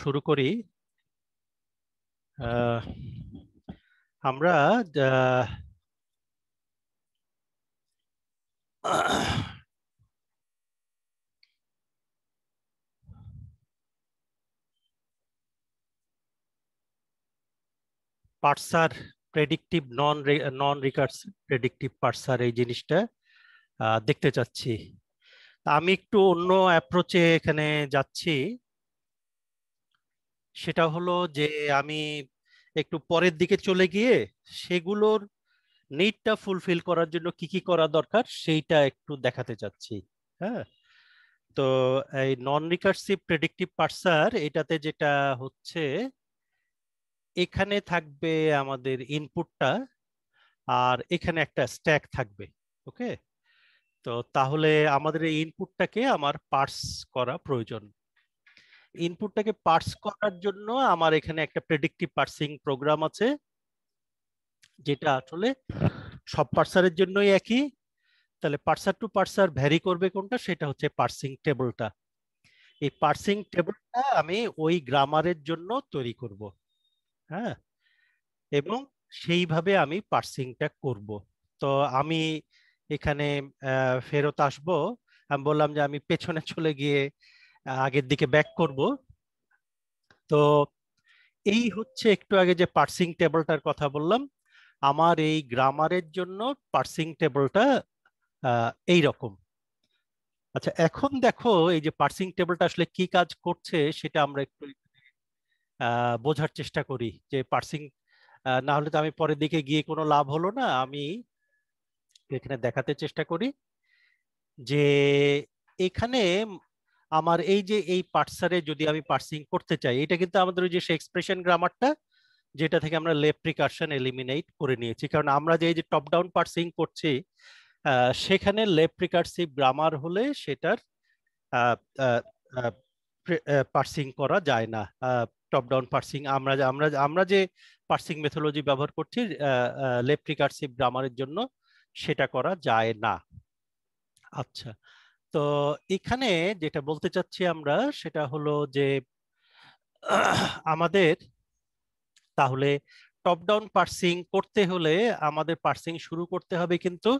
শুরু করি আমরা পার্সার প্রেডিকটিভ নন নন রিকার্স প্রেডিকটিভ পার্সার এই জিনিসটা দেখতে চাচ্ছি আমি একটু অন্য অ্যাপ্রোচে এখানে যাচ্ছি সেটা হলো যে আমি একটু পরের দিকে চলে গিয়ে সেগুলোর নিডটা ফুলফিল করার জন্য কি কি করা দরকার সেইটা একটু দেখাতে চাচ্ছি হ্যাঁ তো এই নন রিকার্সিভ প্রেডিক্টিভ পার্সার এটাতে যেটা হচ্ছে এখানে থাকবে আমাদের ইনপুটটা আর এখানে একটা স্ট্যাক থাকবে ওকে তো তাহলে আমাদের এই ইনপুটটাকে আমার পার্স করা প্রয়োজন ইনপুটটাকে পার্স করার জন্য আমার এখানে একটা প্রেডিক্টিভ পার্সিং প্রোগ্রাম আছে যেটা আসলে সব পার্সারের জন্যই একই তাহলে পার্সার টু পার্সার ভ্যারি করবে কোনটা সেটা হচ্ছে পার্সিং টেবলটা এই পার্সিং টেবলটা আমি ওই গ্রামারের জন্য তৈরি করব হ্যাঁ এবং সেইভাবে আমি পার্সিংটা করব তো আমি এখানে ফেরত আসব আমি বললাম যে আমি পেছনে চলে গিয়ে আগের দিকে ব্যাক করব তো এই হচ্ছে একটু আগে যে পার্সিং টেবলটার কথা বললাম আমার এই গ্রামারের জন্য পার্সিং টেবলটা এই রকম আচ্ছা এখন দেখো এই যে পার্সিং টেবলটা আসলে কি কাজ করছে সেটা আমরা একটু বোঝার চেষ্টা করি যে পার্সিং না হলে তো আমি পরের দিকে গিয়ে কোনো লাভ হলো না আমি এখানে দেখাতে চেষ্টা করি যে এখানে আমার এই যে এই পার্সারে যদি আমি পার্সিং করতে চাই এটা কিন্তু আমাদের ওই যে সে এক্সপ্রেশন গ্রামারটা যেটা থেকে আমরা লেফ প্রিকারশন এলিমিনেট করে নিয়েছি কারণ আমরা যে এই যে টপ ডাউন পার্সিং করছি সেখানে লেফ প্রিকার্সিভ গ্রামার হলে সেটার পার্সিং করা যায় না টপ ডাউন পার্সিং আমরা আমরা আমরা যে পার্সিং মেথোলজি ব্যবহার করছি লেপ প্রিকার্সিভ গ্রামারের জন্য সেটা করা যায় না আচ্ছা তো এখানে যেটা বলতে চাচ্ছি আমরা সেটা হলো যে আমাদের তাহলে টপ ডাউন পার্সিং করতে হলে আমাদের পার্সিং শুরু করতে হবে কিন্তু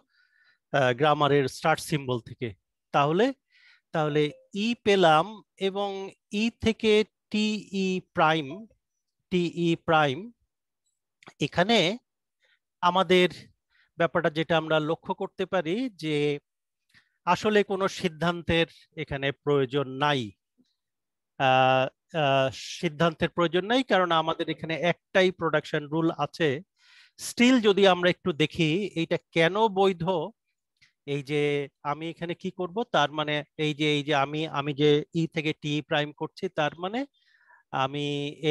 গ্রামারের স্টার্ট সিম্বল থেকে তাহলে তাহলে ই e পেলাম এবং ই e থেকে টি ই প্রাইম টি ই প্রাইম এখানে আমাদের ব্যাপারটা যেটা আমরা লক্ষ্য করতে পারি যে আসলে কোনো সিদ্ধান্তের এখানে প্রয়োজন নাই সিদ্ধান্তের প্রয়োজন নাই কারণ আমাদের এখানে একটাই প্রোডাকশন রুল আছে স্টিল যদি আমরা একটু দেখি এইটা কেন বৈধ এই যে আমি এখানে কি করব তার মানে এই যে এই যে আমি আমি যে ই e থেকে টি প্রাইম করছি তার মানে আমি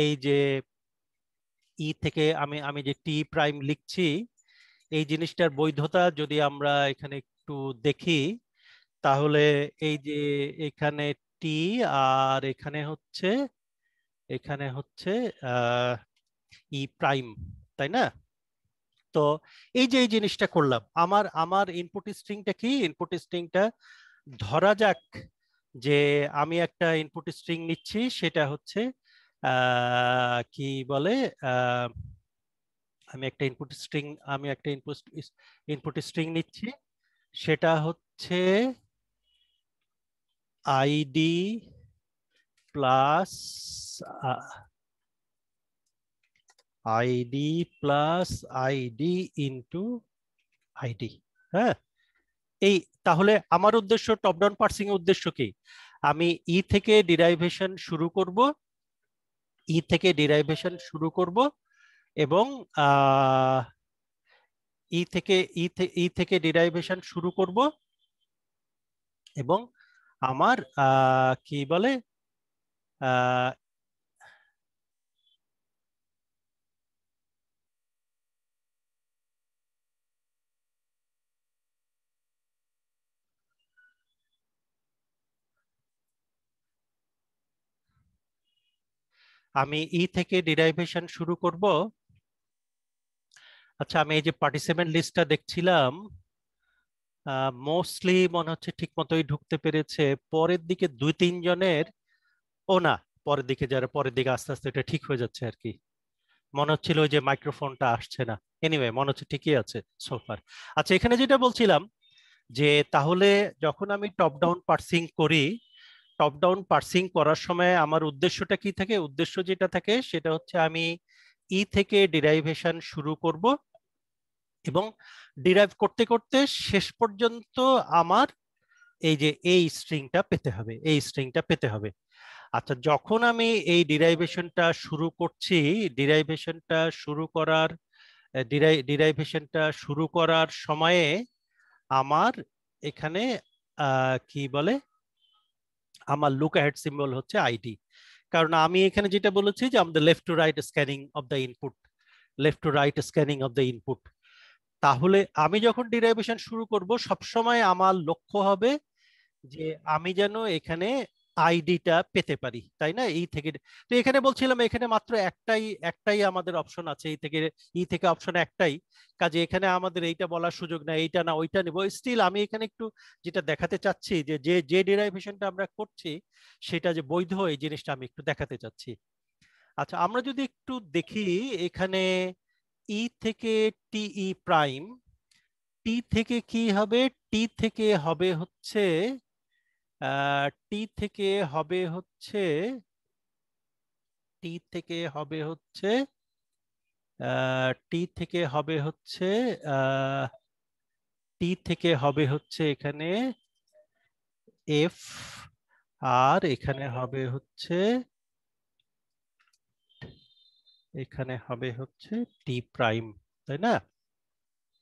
এই যে ই e থেকে আমি আমি যে টি প্রাইম লিখছি এই জিনিসটার বৈধতা যদি আমরা এখানে একটু দেখি তাহলে এই যে এখানে টি আর এখানে হচ্ছে এখানে হচ্ছে ই প্রাইম e তাই না তো এই যে এই জিনিসটা করলাম আমার আমার ইনপুট স্ট্রিংটা কি ইনপুট স্ট্রিংটা ধরা যাক যে আমি একটা ইনপুট স্ট্রিং নিচ্ছি সেটা হচ্ছে কি বলে আমি একটা ইনপুট স্ট্রিং আমি একটা ইনপুট ইনপুট স্ট্রিং নিচ্ছি সেটা হচ্ছে ID plus uh, ID plus ID into ID হ্যাঁ এই তাহলে আমার উদ্দেশ্য টপ ডাউন পার্সিং এর উদ্দেশ্য কি আমি ই e থেকে ডিরাইভেশন শুরু করব ই e থেকে ডিরাইভেশন শুরু করব এবং ই e থেকে ই থেকে ডিরাইভেশন শুরু করব এবং আমার কি বলে আমি ই e থেকে ডিরাইভেশন শুরু করব আচ্ছা আমি এই যে পার্টিসিপেন্ট লিস্টটা দেখছিলাম মোস্টলি মনে হচ্ছে ঠিক মতোই ঢুকতে পেরেছে পরের দিকে দুই তিনজনের ও না পরের দিকে যারা পরের দিকে আস্তে আস্তে এটা ঠিক হয়ে যাচ্ছে আর কি মনে হচ্ছিল যে মাইক্রোফোনটা আসছে না এনিওয়ে মনে হচ্ছে ঠিকই আছে সোফার আচ্ছা এখানে যেটা বলছিলাম যে তাহলে যখন আমি টপ ডাউন পার্সিং করি টপ ডাউন পার্সিং করার সময় আমার উদ্দেশ্যটা কি থাকে উদ্দেশ্য যেটা থাকে সেটা হচ্ছে আমি ই e থেকে ডিরাইভেশন শুরু করব এবং ডিরাইভ করতে করতে শেষ পর্যন্ত আমার এই যে এই স্ট্রিংটা পেতে হবে এই স্ট্রিংটা পেতে হবে আচ্ছা যখন আমি এই ডিরাইভেশনটা শুরু করছি ডিরাইভেশনটা শুরু করার ডিরাইভেশনটা শুরু করার সময়ে আমার এখানে কি বলে আমার লুক হেড সিম্বল হচ্ছে আইডি কারণ আমি এখানে যেটা বলেছি যে আমাদের left to right scanning of the input left to right scanning of the input তাহলে আমি যখন ডিরাইভেশন শুরু করব সবসময় আমার লক্ষ্য হবে যে আমি যেন এখানে আইডিটা পেতে পারি তাই না এই থেকে তো এখানে বলছিলাম এখানে মাত্র একটাই একটাই আমাদের অপশন আছে এই থেকে ই থেকে অপশন একটাই কাজে এখানে আমাদের এইটা বলার সুযোগ না এইটা না ওইটা নেব স্টিল আমি এখানে একটু যেটা দেখাতে চাচ্ছি যে যে যে ডিরাইভেশনটা আমরা করছি সেটা যে বৈধ এই জিনিসটা আমি একটু দেখাতে চাচ্ছি আচ্ছা আমরা যদি একটু দেখি এখানে ই e থেকে টি ই প্রাইম টি থেকে কি হবে টি থেকে হবে হচ্ছে টি থেকে হবে হচ্ছে টি থেকে হবে হচ্ছে টি থেকে হবে হচ্ছে টি থেকে হবে হচ্ছে এখানে এফ আর এখানে হবে হচ্ছে এখানে হবে হচ্ছে টি প্রাইম তাই না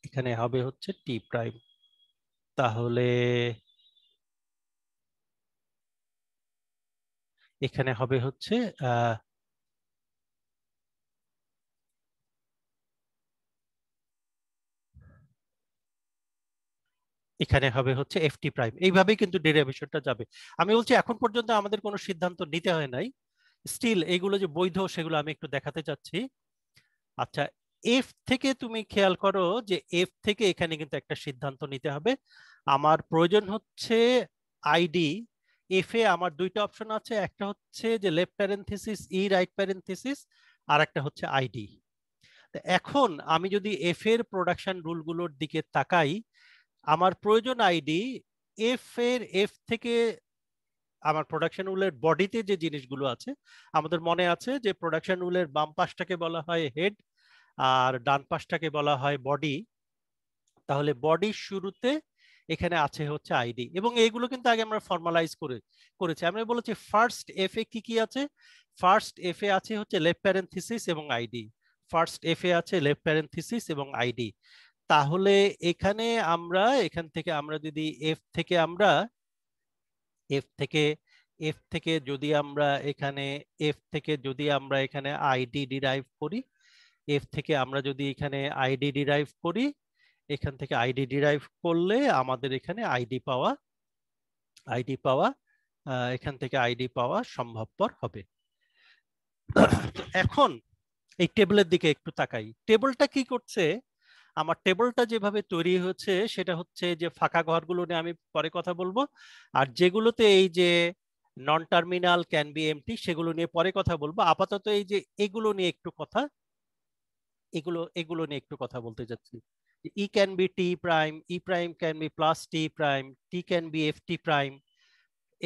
এখানে হবে হচ্ছে টি প্রাইম তাহলে এখানে হবে হচ্ছে এখানে হবে হচ্ছে এফটি প্রাইম এইভাবেই কিন্তু ডেরিভেশনটা যাবে আমি বলছি এখন পর্যন্ত আমাদের কোনো সিদ্ধান্ত নিতে হয় নাই স্টিল এগুলো যে বৈধ সেগুলো আমি একটু দেখাতে চাচ্ছি আচ্ছা এফ থেকে তুমি খেয়াল করো যে এফ থেকে এখানে কিন্তু একটা সিদ্ধান্ত নিতে হবে আমার প্রয়োজন হচ্ছে আইডি এফ এ আমার দুইটা অপশন আছে একটা হচ্ছে যে left parenthesis E right parenthesis আর একটা হচ্ছে আইডি এখন আমি যদি এফ এর প্রোডাকশন রুলগুলোর দিকে তাকাই আমার প্রয়োজন আইডি এফ এর এফ থেকে আমার প্রোডাকশন উলের বডিতে যে জিনিসগুলো আছে আমাদের মনে আছে যে প্রোডাকশন উলের বাম পাশটাকে বলা হয় হেড আর ডান পাশটাকে বলা হয় বডি তাহলে বডির শুরুতে এখানে আছে হচ্ছে আইডি এবং এইগুলো কিন্তু আগে আমরা ফর্মালাইজ করে করেছি আমি বলেছি ফার্স্ট এফ এ কি কি আছে ফার্স্ট এফ এ আছে হচ্ছে লেফট প্যারেন্থিসিস এবং আইডি ফার্স্ট এফ এ আছে লেফট প্যারেন্থিসিস এবং আইডি তাহলে এখানে আমরা এখান থেকে আমরা যদি এফ থেকে আমরা এফ থেকে এফ থেকে যদি আমরা এখানে এফ থেকে যদি আমরা এখানে আইডি ডিরাইভ করি এফ থেকে আমরা যদি এখানে আইডি ডিরাইভ করি এখান থেকে আইডি ডিরাইভ করলে আমাদের এখানে আইডি পাওয়া আইডি পাওয়া এখান থেকে আইডি পাওয়া সম্ভবপর হবে এখন এই টেবিলের দিকে একটু তাকাই টেবিলটা কি করছে আমার টেবলটা যেভাবে তৈরি হচ্ছে সেটা হচ্ছে যে ফাঁকা ঘরগুলো নিয়ে আমি পরে কথা বলবো আর যেগুলোতে এই যে non terminal can be empty সেগুলো নিয়ে পরে কথা বলবো আপাতত এই যে এগুলো নিয়ে একটু কথা এগুলো এগুলো নিয়ে একটু কথা বলতে যাচ্ছি E can be T prime E prime can be plus T prime T can be F T prime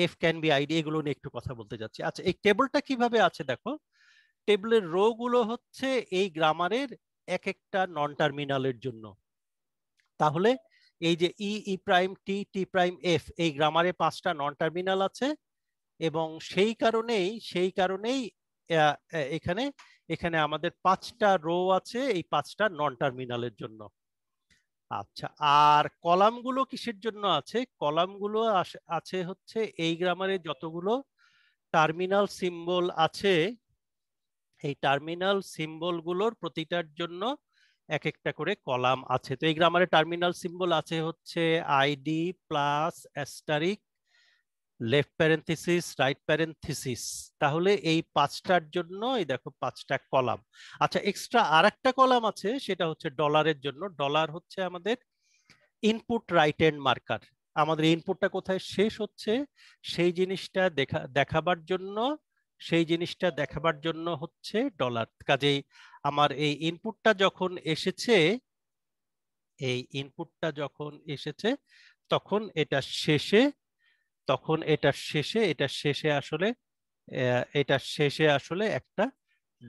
F can be ID এগুলো নিয়ে একটু কথা বলতে যাচ্ছি আচ্ছা এই টেবলটা কিভাবে আছে দেখো টেবলের রো গুলো হচ্ছে এই গ্রামারের এক একটা নন টার্মিনালের জন্য তাহলে এই যে E E prime T T prime F এই গ্রামারে পাঁচটা নন টার্মিনাল আছে এবং সেই কারণেই সেই কারণেই এখানে এখানে আমাদের পাঁচটা রো আছে এই পাঁচটা নন টার্মিনালের জন্য আচ্ছা আর কলামগুলো কিসের জন্য আছে কলামগুলো আছে হচ্ছে এই গ্রামারে যতগুলো টার্মিনাল সিম্বল আছে এই টার্মিনাল সিম্বলগুলোর প্রতিটার জন্য এক একটা করে কলাম আছে তো এই গ্রামারে টার্মিনাল সিম্বল আছে হচ্ছে ID plus asterisk left parenthesis right parenthesis তাহলে এই পাঁচটার জন্য এই দেখো পাঁচটা কলাম আচ্ছা এক্সট্রা আর একটা কলাম আছে সেটা হচ্ছে ডলারের জন্য ডলার হচ্ছে আমাদের ইনপুট রাইট এন্ড মার্কার আমাদের ইনপুটটা কোথায় শেষ হচ্ছে সেই জিনিসটা দেখা দেখাবার জন্য সেই জিনিসটা দেখাবার জন্য হচ্ছে ডলার কাজেই আমার এই ইনপুটটা যখন এসেছে এই ইনপুটটা যখন এসেছে তখন এটা শেষে তখন এটা শেষে এটা শেষে আসলে এটা শেষে আসলে একটা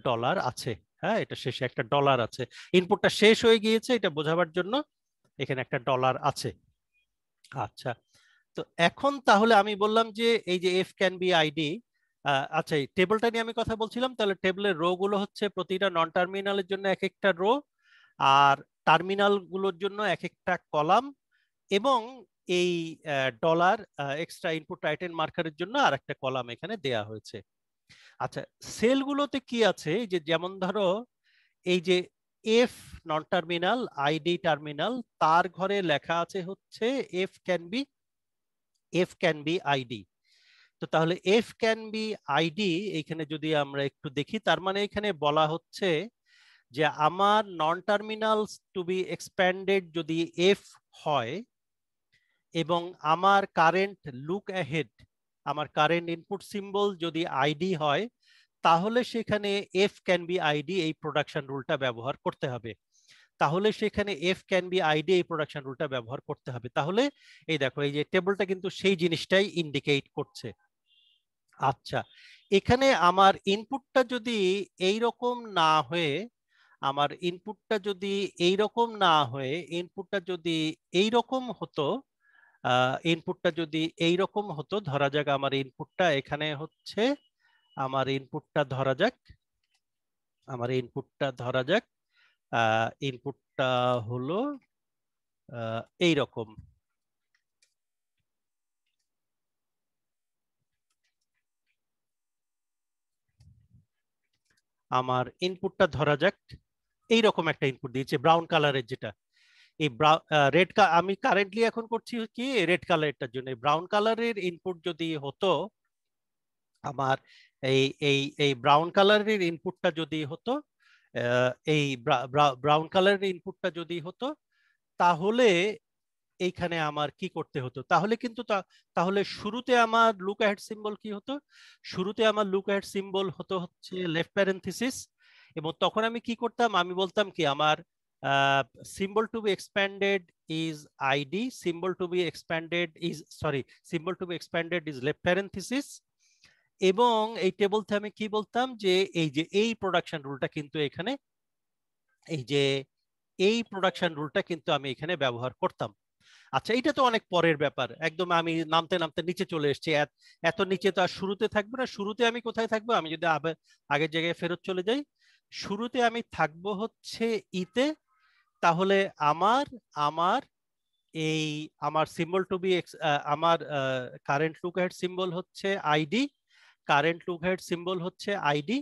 ডলার আছে হ্যাঁ এটা শেষে একটা ডলার আছে ইনপুটটা শেষ হয়ে গিয়েছে এটা বোঝাবার জন্য এখানে একটা ডলার আছে আচ্ছা তো এখন তাহলে আমি বললাম যে এই যে এফ ক্যান বি আইডি আচ্ছা এই টেবলটা নিয়ে আমি কথা বলছিলাম তাহলে টেবলের রো গুলো হচ্ছে প্রতিটা নন টার্মিনালের জন্য এক একটা রো আর টার্মিনাল গুলোর জন্য এক একটা কলাম এবং এই ডলার এক্সট্রা ইনপুট রাইটেন মার্কারের জন্য আর একটা কলাম এখানে দেয়া হয়েছে আচ্ছা সেলগুলোতে কি আছে যে যেমন ধরো এই যে F non terminal ID terminal তার ঘরে লেখা আছে হচ্ছে F can be F can be ID তো তাহলে এফ ক্যান বি আইডি এইখানে যদি আমরা একটু দেখি তার মানে এখানে বলা হচ্ছে যে আমার non terminals to be expanded যদি এফ হয় এবং আমার কারেন্ট লুক অ্যাহেড আমার কারেন্ট ইনপুট সিম্বল যদি আইডি হয় তাহলে সেখানে এফ ক্যান বি আইডি এই প্রোডাকশন রুলটা ব্যবহার করতে হবে তাহলে সেখানে এফ ক্যান বি আইডি এই প্রোডাকশন রুলটা ব্যবহার করতে হবে তাহলে এই দেখো এই যে টেবলটা কিন্তু সেই জিনিসটাই ইন্ডিকেট করছে আচ্ছা এখানে আমার ইনপুটটা যদি এই রকম না হয়ে আমার ইনপুটটা যদি এই রকম না হয়ে ইনপুটটা যদি এই রকম হতো ইনপুটটা যদি এই রকম হতো ধরা যাক আমার ইনপুটটা এখানে হচ্ছে আমার ইনপুটটা ধরা যাক আমার ইনপুটটা ধরা যাক ইনপুটটা হলো এই রকম আমার ইনপুটটা ধরা যাক এই রকম একটা ইনপুট দিয়েছে ব্রাউন কালারের যেটা এই রেড আমি কারেন্টলি এখন করছি কি রেড কালারটার জন্য ব্রাউন কালারের ইনপুট যদি হতো আমার এই এই এই ব্রাউন কালারের ইনপুটটা যদি হতো এই ব্রাউন কালারের ইনপুটটা যদি হতো তাহলে এইখানে আমার কি করতে হতো তাহলে কিন্তু তাহলে শুরুতে আমার লুক অ্যাহেড সিম্বল কি হতো শুরুতে আমার লুক অ্যাহেড সিম্বল হতো হচ্ছে লেফট প্যারেন্থিসিস এবং তখন আমি কি করতাম আমি বলতাম কি আমার symbol to be expanded is ID symbol to be expanded is sorry symbol to be expanded is left parenthesis এবং এই টেবলতে আমি কি বলতাম যে এই যে এই প্রোডাকশন রুলটা কিন্তু এখানে এই যে এই প্রোডাকশন রুলটা কিন্তু আমি এখানে ব্যবহার করতাম আচ্ছা এটা তো অনেক পরের ব্যাপার একদম আমি নামতে নামতে নিচে চলে এসেছি এত নিচে তো আর শুরুতে থাকবো না শুরুতে আমি কোথায় থাকবো আমি যদি আগের জায়গায় ফেরত চলে যাই শুরুতে আমি থাকবো হচ্ছে ইতে তাহলে আমার আমার এই আমার সিম্বল টু বি আমার কারেন্ট লুক হেড সিম্বল হচ্ছে ID current lookahead symbol হচ্ছে আইডি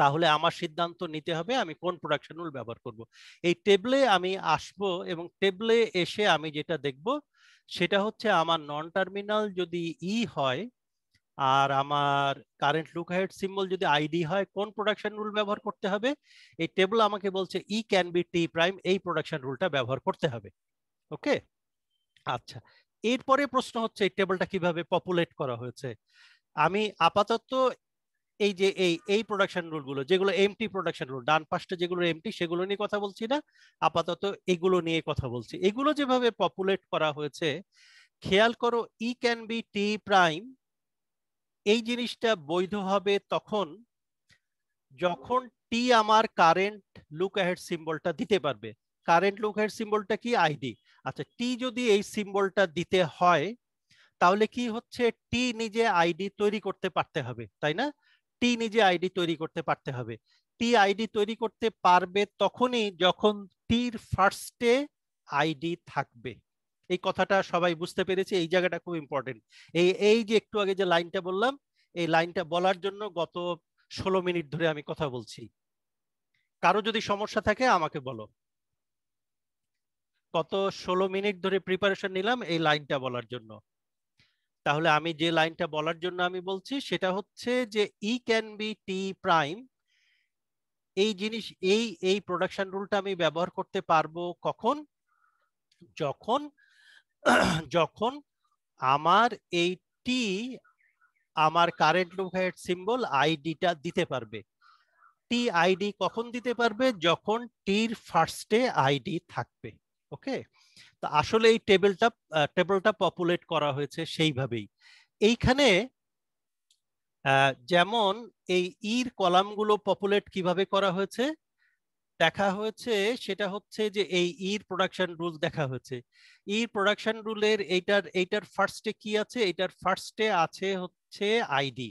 তাহলে আমার সিদ্ধান্ত নিতে হবে আমি কোন প্রোডাকশন রুল ব্যবহার করব এই টেবলে আমি আসব এবং টেবলে এসে আমি যেটা দেখব সেটা হচ্ছে আমার নন টার্মিনাল যদি ই e হয় আর আমার কারেন্ট লুক হাইট সিম্বল যদি আইডি হয় কোন প্রোডাকশন রুল ব্যবহার করতে হবে এই টেবল আমাকে বলছে E can be T prime এই প্রোডাকশন রুলটা ব্যবহার করতে হবে ওকে আচ্ছা এরপরে প্রশ্ন হচ্ছে এই টেবলটা কিভাবে পপুলেট করা হয়েছে আমি আপাতত এই যে এই এই প্রোডাকশন রুল গুলো যেগুলো এমটি প্রোডাকশন রুল ডান পাশটা যেগুলো এমটি সেগুলো নিয়ে কথা বলছি না আপাতত এগুলো নিয়ে কথা বলছি এগুলো যেভাবে পপুলেট করা হয়েছে খেয়াল করো E can be T prime এই জিনিসটা বৈধ হবে তখন যখন টি আমার কারেন্ট লুক অ্যাহেড সিম্বলটা দিতে পারবে কারেন্ট লুক অ্যাহেড সিম্বলটা কি আইডি আচ্ছা টি যদি এই সিম্বলটা দিতে হয় তাহলে কি হচ্ছে টি নিজে আইডি তৈরি করতে পারতে হবে তাই না টি নিজে আইডি তৈরি করতে পারতে হবে টি আইডি তৈরি করতে পারবে তখনই যখন টির ফার্স্টে আইডি থাকবে এই কথাটা সবাই বুঝতে পেরেছে এই জায়গাটা খুব ইম্পর্টেন্ট এই এই যে একটু আগে যে লাইনটা বললাম এই লাইনটা বলার জন্য গত ষোলো মিনিট ধরে আমি কথা বলছি কারো যদি সমস্যা থাকে আমাকে বলো গত ষোলো মিনিট ধরে প্রিপারেশন নিলাম এই লাইনটা বলার জন্য তাহলে আমি যে লাইনটা বলার জন্য আমি বলছি সেটা হচ্ছে যে E can be T prime এই জিনিস এই এই প্রোডাকশন রুলটা আমি ব্যবহার করতে পারবো কখন যখন যখন আমার এই টি আমার কারেন্ট লুক হেড সিম্বল আইডিটা দিতে পারবে টি আইডি কখন দিতে পারবে যখন টির ফার্স্টে আইডি থাকবে ওকে তো আসলে এই টেবিলটা টেবিলটা পপুলেট করা হয়েছে সেইভাবেই এইখানে যেমন এই ইর কলামগুলো পপুলেট কিভাবে করা হয়েছে দেখা হয়েছে সেটা হচ্ছে যে এই ইর প্রোডাকশন রুল দেখা হয়েছে ইর প্রোডাকশন রুলের এইটার এইটার ফার্স্টে কি আছে এইটার ফার্স্টে আছে হচ্ছে আইডি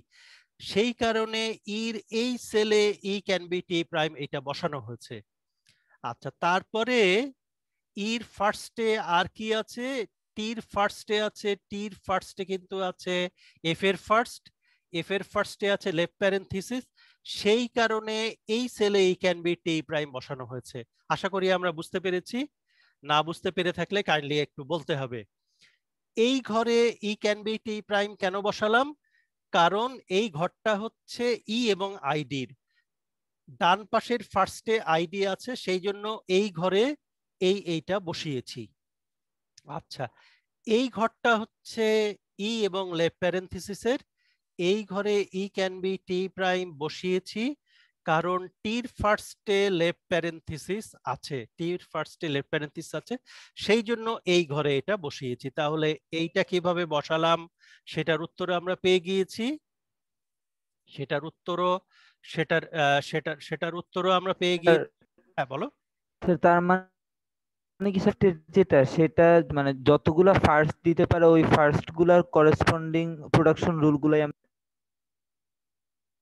সেই কারণে ইর এই সেলে E can be T prime এটা বসানো হয়েছে আচ্ছা তারপরে ইর ফার্স্টে আর কি আছে টির ফার্স্টে আছে টির ফার্স্টে কিন্তু আছে এফ এর ফার্স্ট এফ এর ফার্স্টে আছে লেফট প্যারেন্থিসিস সেই কারণে এই সেলে এই ক্যান বি টি প্রাইম বসানো হয়েছে আশা করি আমরা বুঝতে পেরেছি না বুঝতে পেরে থাকলে কাইন্ডলি একটু বলতে হবে এই ঘরে E can be T prime কেন বসালাম কারণ এই ঘরটা হচ্ছে ই e এবং আইডির ডান পাশের ফার্স্টে আইডি আছে সেই জন্য এই ঘরে এই এইটা বসিয়েছি আচ্ছা এই ঘরটা হচ্ছে ই এবং লেফট প্যারেন্থিসিসের এই ঘরে E can be T prime বসিয়েছি কারণ টির ফার্স্টে লেফট প্যারেন্থিসিস আছে টির ফার্স্টে লেফট প্যারেন্থিস আছে সেই জন্য এই ঘরে এটা বসিয়েছি তাহলে এইটা কিভাবে বসালাম সেটার উত্তর আমরা পেয়ে গিয়েছি সেটার উত্তরও সেটার সেটার সেটার উত্তরও আমরা পেয়ে গিয়ে হ্যাঁ বলো তার মানে মানে কি একটা যেটা সেটা মানে যতগুলা ফার্স্ট দিতে পারে ওই ফার্স্ট গুলার করেসপন্ডিং প্রোডাকশন রুল গুলাই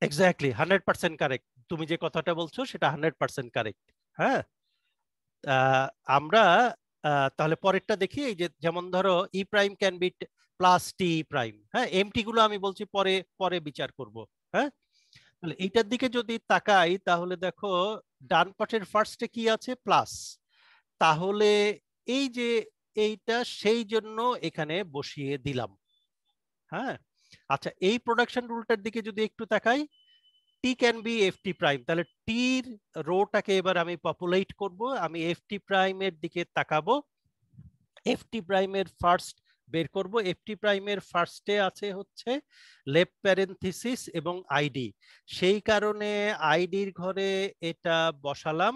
এক্স্যাক্টলি হান্ড্রেড পার্সেন্ট কারেক্ট তুমি যে কথাটা বলছো সেটা হান্ড্রেড পার্সেন্ট কারেক্ট হ্যাঁ আমরা তাহলে পরেরটা দেখি এই যে যেমন ধরো E prime can be plus T prime হ্যাঁ এম টি গুলো আমি বলছি পরে পরে বিচার করব হ্যাঁ তাহলে এইটার দিকে যদি তাকাই তাহলে দেখো ডান পাঠের ফার্স্টে কি আছে প্লাস তাহলে এই যে এইটা সেই জন্য এখানে বসিয়ে দিলাম হ্যাঁ আচ্ছা এই প্রোডাকশন রুলটার দিকে যদি একটু তাকাই T can be F T prime তাহলে টির রোটাকে এবার আমি পপুলেট করব আমি এফ টি প্রাইমের দিকে তাকাবো এফ টি প্রাইমের ফার্স্ট বের করব এফ টি প্রাইমের ফার্স্টে আছে হচ্ছে লেফট প্যারেন্থিসিস এবং আইডি সেই কারণে আইডির ঘরে এটা বসালাম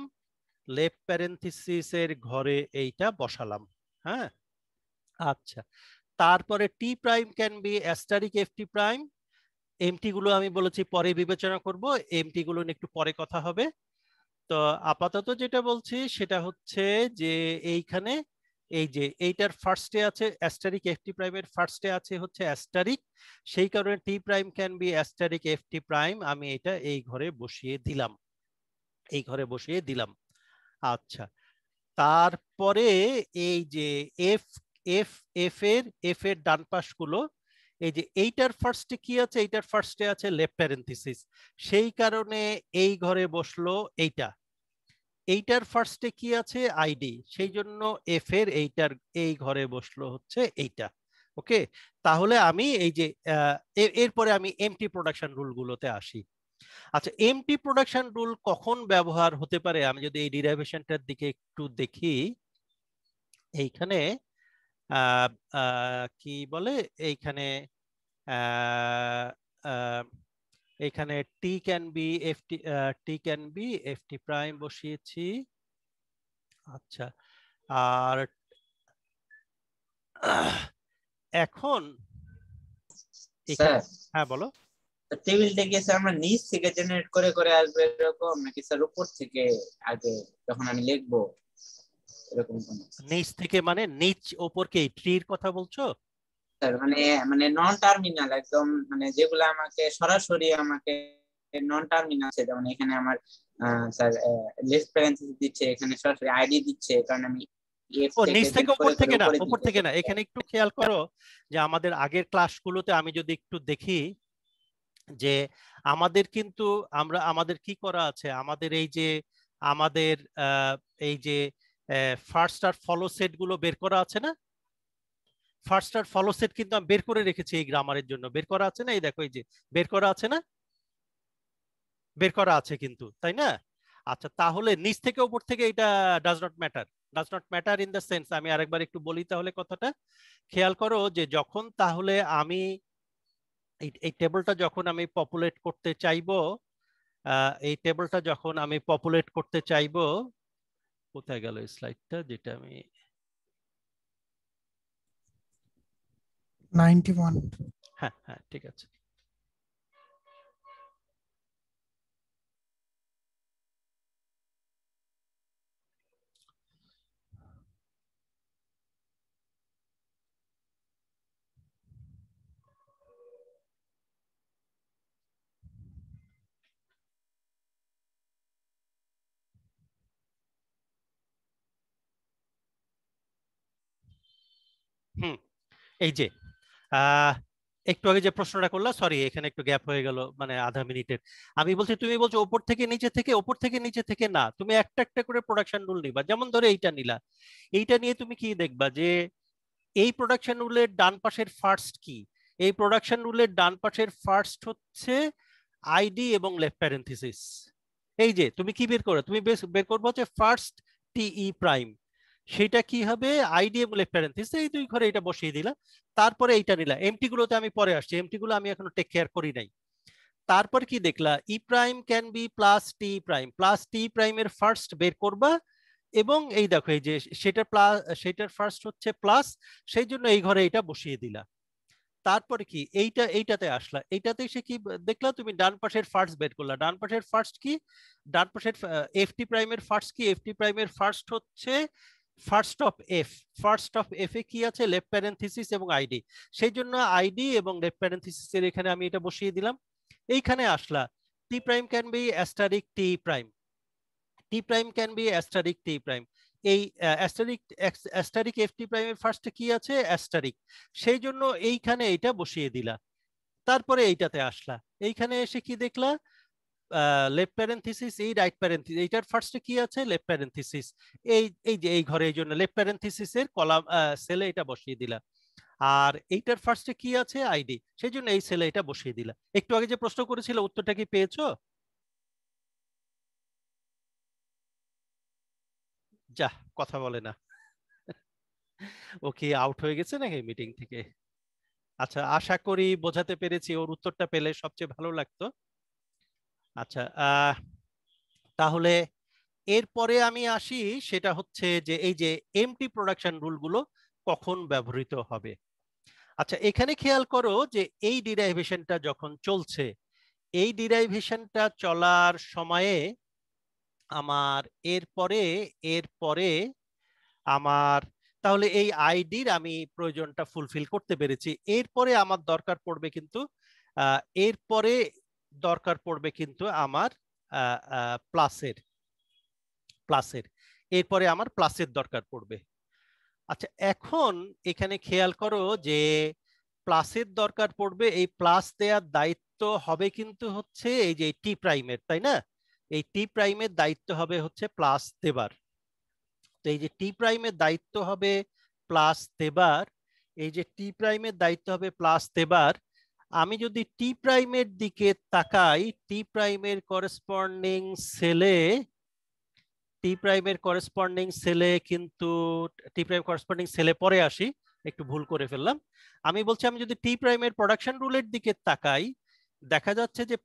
লেফট প্যারেন্থিসিস এর ঘরে এইটা বসালাম হ্যাঁ আচ্ছা তারপরে T prime can be asterisk F T prime empty গুলো আমি বলেছি পরে বিবেচনা করব এমটি গুলো একটু পরে কথা হবে তো আপাতত যেটা বলছি সেটা হচ্ছে যে এইখানে এই যে এইটার ফার্স্টে আছে অ্যাস্টারিক এফ এফটি প্রাইমের ফার্স্টে আছে হচ্ছে অ্যাস্টারিক সেই কারণে T prime can be asterisk F T prime আমি এটা এই ঘরে বসিয়ে দিলাম এই ঘরে বসিয়ে দিলাম আচ্ছা তারপরে এই যে এফ এফ এফ এর এফ এর ডান গুলো এই যে এইটার ফার্স্টে কি আছে এইটার ফার্স্টে আছে লেফট প্যারেন্থেসিস সেই কারণে এই ঘরে বসলো এইটা এইটার ফার্স্টে কি আছে আইডি সেই জন্য এফ এর এইটার এই ঘরে বসলো হচ্ছে এইটা ওকে তাহলে আমি এই যে এরপরে আমি এমটি প্রোডাকশন রুলগুলোতে আসি আচ্ছা এমটি প্রোডাকশন রুল কখন ব্যবহার হতে পারে আমি যদি এই ডিরাইভেশনটার দিকে একটু দেখি এইখানে কি বলে এইখানে এখানে T can be F T T can be F T prime বসিয়েছি আচ্ছা আর এখন হ্যাঁ বলো টেবিল থেকে স্যার আমরা নিচ থেকে জেনারেট করে করে আসবে এরকম নাকি স্যার উপর থেকে আগে যখন আমি লিখবো এরকম নিচ থেকে মানে নিচ উপর কি ট্রির কথা বলছো স্যার মানে মানে নন টার্মিনাল একদম মানে যেগুলো আমাকে সরাসরি আমাকে নন টার্মিনাল আছে যেমন এখানে আমার স্যার লেফট প্যারেন্থেসিস দিচ্ছে এখানে সরাসরি আইডি দিচ্ছে কারণ আমি ও নিচ থেকে উপর থেকে না উপর থেকে না এখানে একটু খেয়াল করো যে আমাদের আগের ক্লাসগুলোতে আমি যদি একটু দেখি যে আমাদের কিন্তু আমরা আমাদের কি করা আছে আমাদের এই যে আমাদের এই যে ফার্স্ট আর ফলো সেট গুলো বের করা আছে না ফার্স্ট আর ফলো সেট কিন্তু আমি বের করে রেখেছি এই গ্রামারের জন্য বের করা আছে না এই দেখো এই যে বের করা আছে না বের করা আছে কিন্তু তাই না আচ্ছা তাহলে নিচ থেকে উপর থেকে এটা does not matter does not matter in the sense আমি আরেকবার একটু বলি তাহলে কথাটা খেয়াল করো যে যখন তাহলে আমি এই টেবলটা যখন আমি পপুলেট করতে চাইব এই টেবলটা যখন আমি পপুলেট করতে চাইব কোথায় গেল স্লাইডটা যেটা আমি 91 হ্যাঁ হ্যাঁ ঠিক আছে এই যে একটু আগে যে প্রশ্নটা করলাম সরি এখানে একটু গ্যাপ হয়ে গেল মানে আধা মিনিটের আমি বলছি তুমি বলছো ওপর থেকে নিচে থেকে ওপর থেকে নিচে থেকে না তুমি একটা একটা করে প্রোডাকশন রুল নিবা যেমন ধরে এইটা নিলা এইটা নিয়ে তুমি কি দেখবা যে এই প্রোডাকশন রুলের ডান পাশের ফার্স্ট কি এই প্রোডাকশন রুলের ডান পাশের ফার্স্ট হচ্ছে আইডি এবং লেফট প্যারেন্থিস এই যে তুমি কি বের করো তুমি বের করবো হচ্ছে ফার্স্ট টিই প্রাইম সেটা কি হবে আইডিএ বলে প্যারেন্থিস এই দুই ঘরে এটা বসিয়ে দিলা তারপরে এইটা নিলা এমটি গুলোতে আমি পরে আসছি এমটি গুলো আমি এখনো টেক কেয়ার করি নাই তারপর কি দেখলা E prime can be plus T prime plus T প্রাইমের ফার্স্ট বের করবা এবং এই দেখো এই যে সেটার প্লাস সেটার ফার্স্ট হচ্ছে প্লাস সেই জন্য এই ঘরে এটা বসিয়ে দিলা তারপরে কি এইটা এইটাতে আসলা এইটাতে সে কি দেখলা তুমি ডান পাশের ফার্স্ট বের করলা ডান পাশের ফার্স্ট কি ডান পাশের এফটি প্রাইমের ফার্স্ট কি এফটি প্রাইমের ফার্স্ট হচ্ছে first of F first of F এ কি আছে লেফট প্যারেন্থিসিস এবং আইডি সেই জন্য আইডি এবং লেফট প্যারেন্থিসিস এর এখানে আমি এটা বসিয়ে দিলাম এইখানে আসলা T prime can be asterisk T prime T prime can be asterisk T prime এই অ্যাস্টারিক অ্যাস্টারিক এফ টি প্রাইমের ফার্স্ট কি আছে অ্যাস্টারিক সেই জন্য এইখানে এটা বসিয়ে দিলা তারপরে এইটাতে আসলা এইখানে এসে কি দেখলা লেফট প্যারেন্থিসিস এই রাইট প্যারেন্থিস এইটার ফার্স্টে কি আছে লেফট প্যারেন্থিসিস এই এই যে এই ঘরে এই জন্য লেফট প্যারেন্থিসিসের কলাম সেলে এটা বসিয়ে দিলাম আর এইটার ফার্স্টে কি আছে আইডি সেই জন্য এই সেলে এটা বসিয়ে দিলাম একটু আগে যে প্রশ্ন করেছিল উত্তরটা কি পেয়েছো যা কথা বলে না ও কি আউট হয়ে গেছে নাকি মিটিং থেকে আচ্ছা আশা করি বোঝাতে পেরেছি ওর উত্তরটা পেলে সবচেয়ে ভালো লাগতো আচ্ছা তাহলে এরপরে আমি আসি সেটা হচ্ছে যে এই যে এমটি প্রোডাকশন রুলগুলো কখন ব্যবহৃত হবে আচ্ছা এখানে খেয়াল করো যে এই ডিরাইভেশনটা যখন চলছে এই ডিরাইভেশনটা চলার সময়ে আমার এরপরে এরপরে আমার তাহলে এই আইডির আমি প্রয়োজনটা ফুলফিল করতে পেরেছি এরপরে আমার দরকার পড়বে কিন্তু এরপরে দরকার পড়বে কিন্তু আমার প্লাসের প্লাসের এরপরে আমার প্লাসের দরকার পড়বে আচ্ছা এখন এখানে খেয়াল করো যে প্লাসের দরকার পড়বে এই প্লাস দেওয়ার দায়িত্ব হবে কিন্তু হচ্ছে এই যে টি প্রাইমের তাই না এই টি প্রাইমের দায়িত্ব হবে হচ্ছে প্লাস দেবার তো এই যে টি প্রাইমের দায়িত্ব হবে প্লাস দেবার এই যে টি প্রাইমের দায়িত্ব হবে প্লাস দেবার আমি যদি টি প্রাইমের দিকে তাকাই টি প্রাইমের করেসপন্ডিং সেলে টি প্রাইমের করেসপন্ডিং সেলে কিন্তু টি প্রাইম করেসপন্ডিং সেলে পরে আসি একটু ভুল করে ফেললাম আমি বলছি আমি যদি টি প্রাইমের প্রোডাকশন রুলের দিকে তাকাই দেখা যাচ্ছে যে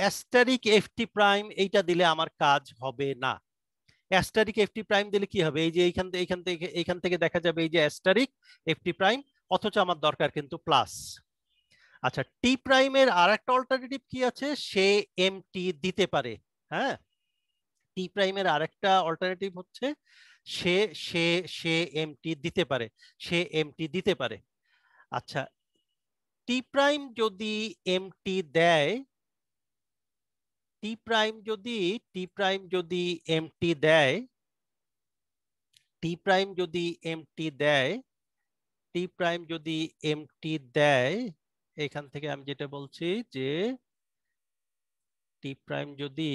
অ্যাস্টারিক এফটি প্রাইম এইটা দিলে আমার কাজ হবে না অ্যাস্টারিক এফটি প্রাইম দিলে কি হবে এই যে এইখান থেকে এইখান থেকে এইখান থেকে দেখা যাবে এই যে অ্যাস্টারিক এফটি প্রাইম অথচ আমার দরকার কিন্তু প্লাস আচ্ছা টি প্রাইমের আর একটা অল্টারনেটিভ কি আছে সে এম টি দিতে পারে হ্যাঁ টি প্রাইমের আর একটা অল্টারনেটিভ হচ্ছে সে সে সে এম টি দিতে পারে সে এম টি দিতে পারে আচ্ছা টি প্রাইম যদি এম টি দেয় টি প্রাইম যদি টি প্রাইম যদি এম টি দেয় টি প্রাইম যদি এম টি দেয় টি প্রাইম যদি এম টি দেয় এখান থেকে আমি যেটা বলছি যে টি প্রাইম যদি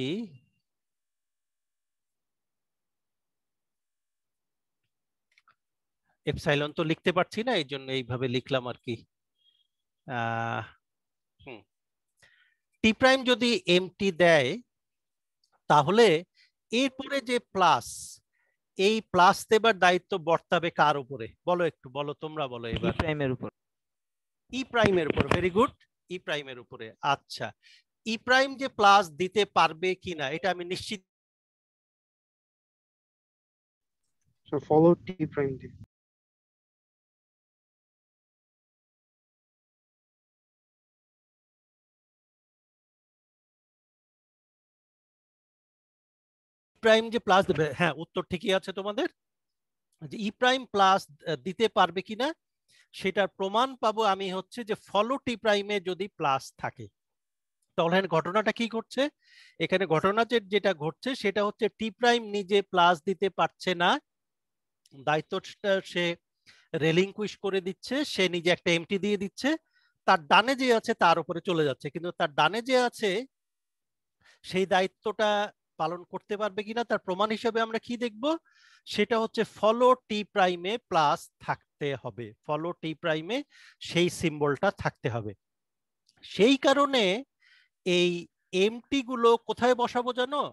এপসাইলন তো লিখতে পারছি না এই জন্য এইভাবে লিখলাম আর কি টি প্রাইম যদি এমটি দেয় তাহলে এরপরে যে প্লাস এই প্লাস দেবার দায়িত্ব বর্তাবে কার উপরে বলো একটু বলো তোমরা বলো এবার প্রাইমের উপর ই প্রাইমের উপর ভেরি গুড ই প্রাইমের উপরে আচ্ছা ই e প্রাইম যে প্লাস দিতে পারবে কিনা এটা আমি নিশ্চিত প্রাইম e যে প্লাস দেবে হ্যাঁ উত্তর ঠিকই আছে তোমাদের যে ই প্রাইম প্লাস দিতে পারবে কিনা সেটার প্রমাণ পাবো আমি হচ্ছে যে ফলো টি প্রাইমে যদি প্লাস থাকে তাহলে ঘটনাটা কি ঘটছে এখানে ঘটনা যেটা ঘটছে সেটা হচ্ছে টি প্রাইম নিজে প্লাস দিতে পারছে না দায়িত্বটা সে রেলিংকুইশ করে দিচ্ছে সে নিজে একটা এমটি দিয়ে দিচ্ছে তার ডানে যে আছে তার উপরে চলে যাচ্ছে কিন্তু তার ডানে যে আছে সেই দায়িত্বটা পালন করতে পারবে কিনা তার প্রমাণ হিসেবে আমরা কি দেখব সেটা হচ্ছে ফলো টি প্রাইমে প্লাস থাক থাকতে হবে ফলো টি প্রাইমে সেই সিম্বলটা থাকতে হবে সেই কারণে এই এমটি গুলো কোথায় বসাবো জানো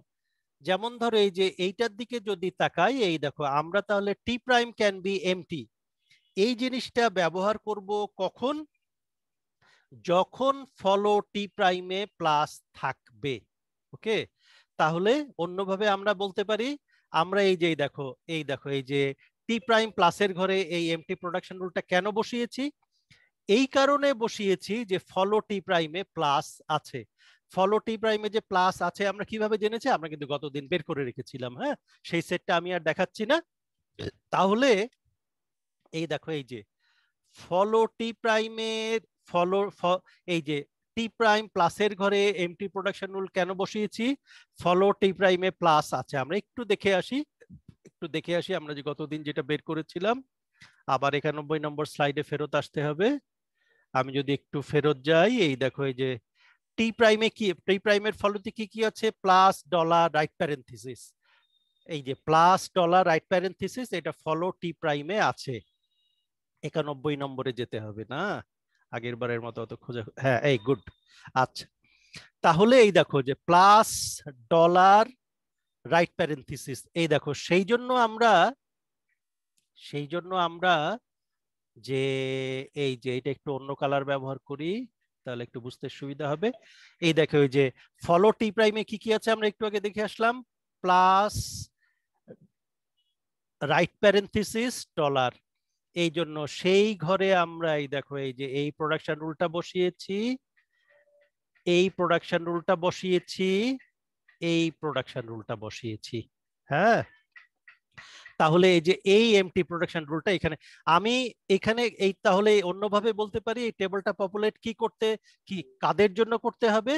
যেমন ধরো এই যে এইটার দিকে যদি তাকাই এই দেখো আমরা তাহলে T prime can be empty এই জিনিসটা ব্যবহার করব কখন যখন ফলো টি প্রাইমে প্লাস থাকবে ওকে তাহলে অন্যভাবে আমরা বলতে পারি আমরা এই যে দেখো এই দেখো এই যে টি প্রাইম প্লাসের ঘরে এই এমটি প্রোডাকশন রুলটা কেন বসিয়েছি এই কারণে বসিয়েছি যে ফলো টি প্রাইমে প্লাস আছে ফলো টি প্রাইমে যে প্লাস আছে আমরা কিভাবে জেনেছি আমরা কিন্তু গতদিন বের করে রেখেছিলাম হ্যাঁ সেই সেটটা আমি আর দেখাচ্ছি না তাহলে এই দেখো এই যে ফলো টি প্রাইমের ফলো এই যে টি প্রাইম প্লাসের ঘরে এমটি প্রোডাকশন রুল কেন বসিয়েছি ফলো টি প্রাইমে প্লাস আছে আমরা একটু দেখে আসি একটু দেখে আসি আমরা যে গতদিন যেটা বের করেছিলাম আবার একানব্বই নম্বর স্লাইডে ফেরত আসতে হবে আমি যদি একটু ফেরত যাই এই দেখো এই যে টি প্রাইমে কি টি প্রাইমের ফলতে কি কি আছে প্লাস ডলার রাইট প্যারেন্থিসিস এই যে প্লাস ডলার রাইট প্যারেন্থিসিস এটা ফলো টি প্রাইমে আছে একানব্বই নম্বরে যেতে হবে না আগের বারের মতো অত খোঁজা হ্যাঁ এই গুড আচ্ছা তাহলে এই দেখো যে প্লাস ডলার রাইট প্যারেন্থিস এই দেখো সেই জন্য আমরা সেই জন্য আমরা যে এই যে এটা একটু অন্য কালার ব্যবহার করি তাহলে একটু বুঝতে সুবিধা হবে এই দেখো ওই যে ফলো টি প্রাইমে কি কি আছে আমরা একটু আগে দেখে আসলাম প্লাস রাইট প্যারেন্থিস ডলার এই জন্য সেই ঘরে আমরা এই দেখো এই যে এই প্রোডাকশন রুলটা বসিয়েছি এই প্রোডাকশন রুলটা বসিয়েছি এই প্রোডাকশন রুলটা বসিয়েছি হ্যাঁ তাহলে এই যে এই এমটি প্রোডাকশন রুলটা এখানে আমি এখানে এই তাহলে অন্যভাবে বলতে পারি এই টেবলটা পপুলেট কি করতে কি কাদের জন্য করতে হবে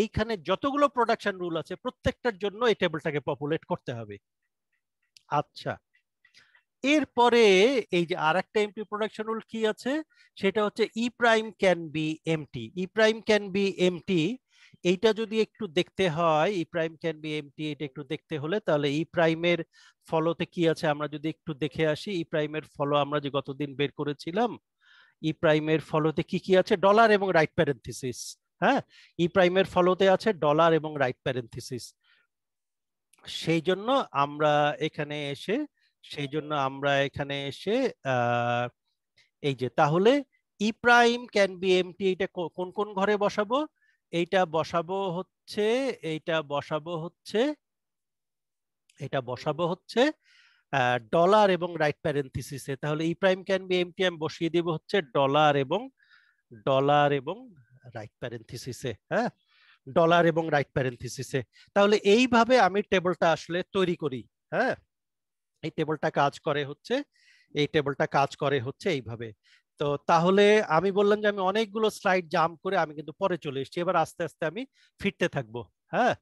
এইখানে যতগুলো প্রোডাকশন রুল আছে প্রত্যেকটার জন্য এই টেবলটাকে পপুলেট করতে হবে আচ্ছা এরপরে এই যে আর একটা এমটি প্রোডাকশন রুল কি আছে সেটা হচ্ছে E prime can be empty E prime can be empty এইটা যদি একটু দেখতে হয় E prime can be empty এটা একটু দেখতে হলে তাহলে ই প্রাইমের ফলোতে কি আছে আমরা যদি একটু দেখে আসি ই প্রাইমের ফলো আমরা যে গতদিন বের করেছিলাম ই প্রাইমের ফলোতে কি কি আছে ডলার এবং রাইট প্যারেন্থিসিস হ্যাঁ ই প্রাইমের ফলোতে আছে ডলার এবং রাইট প্যারেন্থিসিস সেই জন্য আমরা এখানে এসে সেই জন্য আমরা এখানে এসে এই যে তাহলে E prime can be empty এটা কোন কোন ঘরে বসাবো এইটা বসাবো হচ্ছে এইটা বসাবো হচ্ছে এটা বসাবো হচ্ছে ডলার এবং রাইট প্যারেন্থিসিসে তাহলে E prime can be empty আমি বসিয়ে দিব হচ্ছে ডলার এবং ডলার এবং রাইট প্যারেন্থিসিসে হ্যাঁ ডলার এবং রাইট প্যারেন্থিসিসে তাহলে এইভাবে আমি টেবলটা আসলে তৈরি করি হ্যাঁ এই টেবলটা কাজ করে হচ্ছে এই টেবলটা কাজ করে হচ্ছে এইভাবে তো তাহলে আমি বললাম যে আমি অনেকগুলো স্লাইড জাম্প করে আমি কিন্তু পরে চলে এসেছি এবার আস্তে আস্তে আমি ফিরতে থাকবো হ্যাঁ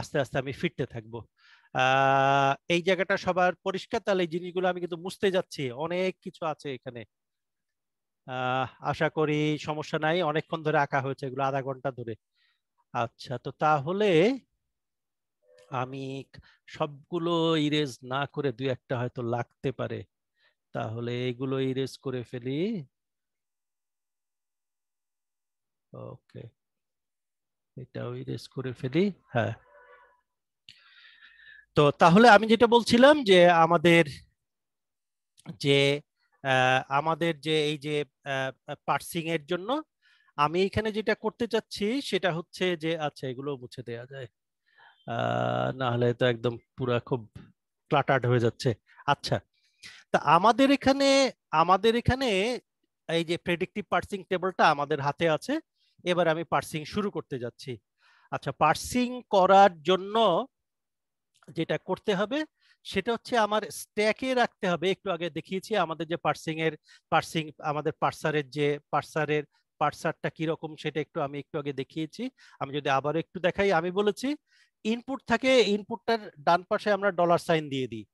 আস্তে আস্তে আমি ফিরতে থাকবো এই জায়গাটা সবার পরিষ্কার তাহলে এই জিনিসগুলো আমি কিন্তু মুছতে যাচ্ছি অনেক কিছু আছে এখানে আশা করি সমস্যা নাই অনেকক্ষণ ধরে আঁকা হয়েছে এগুলো আধা ঘন্টা ধরে আচ্ছা তো তাহলে আমি সবগুলো ইরেজ না করে দু একটা হয়তো লাগতে পারে তাহলে এগুলো ইরেজ করে ফেলি ওকে এটাও ইরেজ করে ফেলি হ্যাঁ তো তাহলে আমি যেটা বলছিলাম যে আমাদের যে আমাদের যে এই যে পার্সিং এর জন্য আমি এখানে যেটা করতে চাচ্ছি সেটা হচ্ছে যে আচ্ছা এগুলো মুছে দেয়া যায় না হলে তো একদম পুরা খুব ক্লাটার্ড হয়ে যাচ্ছে আচ্ছা তা আমাদের এখানে আমাদের এখানে এই যে প্রেডিক্টিভ পার্সিং টেবলটা আমাদের হাতে আছে এবার আমি পার্সিং শুরু করতে যাচ্ছি আচ্ছা পার্সিং করার জন্য যেটা করতে হবে সেটা হচ্ছে আমার স্ট্যাকে রাখতে হবে একটু আগে দেখিয়েছি আমাদের যে পার্সিং এর পার্সিং আমাদের পার্সারের যে পার্সারের পার্সারটা কিরকম সেটা একটু আমি একটু আগে দেখিয়েছি আমি যদি আবার একটু দেখাই আমি বলেছি ইনপুট থাকে ইনপুটটার ডান পাশে আমরা ডলার সাইন দিয়ে দিই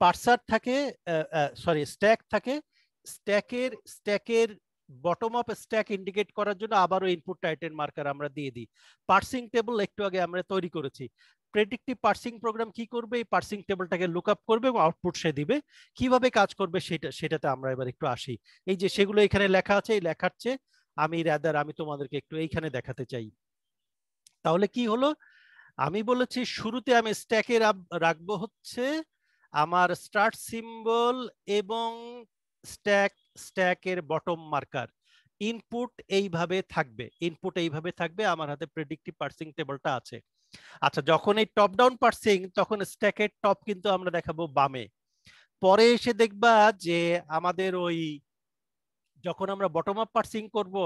পার্সার থাকে সরি স্ট্যাক থাকে স্ট্যাকের স্ট্যাকের বটম আপ স্ট্যাক ইন্ডিকেট করার জন্য আবারও ইনপুট টাইটেন মার্কার আমরা দিয়ে দিই পার্সিং টেবল একটু আগে আমরা তৈরি করেছি প্রেডিক্টিভ পার্সিং প্রোগ্রাম কি করবে এই পার্সিং টেবলটাকে লুক আপ করবে এবং আউটপুট সে দিবে কিভাবে কাজ করবে সেটা সেটাতে আমরা এবার একটু আসি এই যে সেগুলো এখানে লেখা আছে এই লেখার চেয়ে আমি রাদার আমি তোমাদেরকে একটু এইখানে দেখাতে চাই তাহলে কি হলো আমি বলেছি শুরুতে আমি স্ট্যাকে রাখবো হচ্ছে আমার স্টার্ট সিম্বল এবং স্ট্যাক স্ট্যাকের বটম মার্কার ইনপুট এইভাবে থাকবে ইনপুট এইভাবে থাকবে আমার হাতে প্রেডিক্টিভ পার্সিং টেবলটা আছে আচ্ছা যখন এই টপ ডাউন পার্সিং তখন স্ট্যাকের টপ কিন্তু আমরা দেখাবো বামে পরে এসে দেখবা যে আমাদের ওই যখন আমরা বটম আপ পার্সিং করব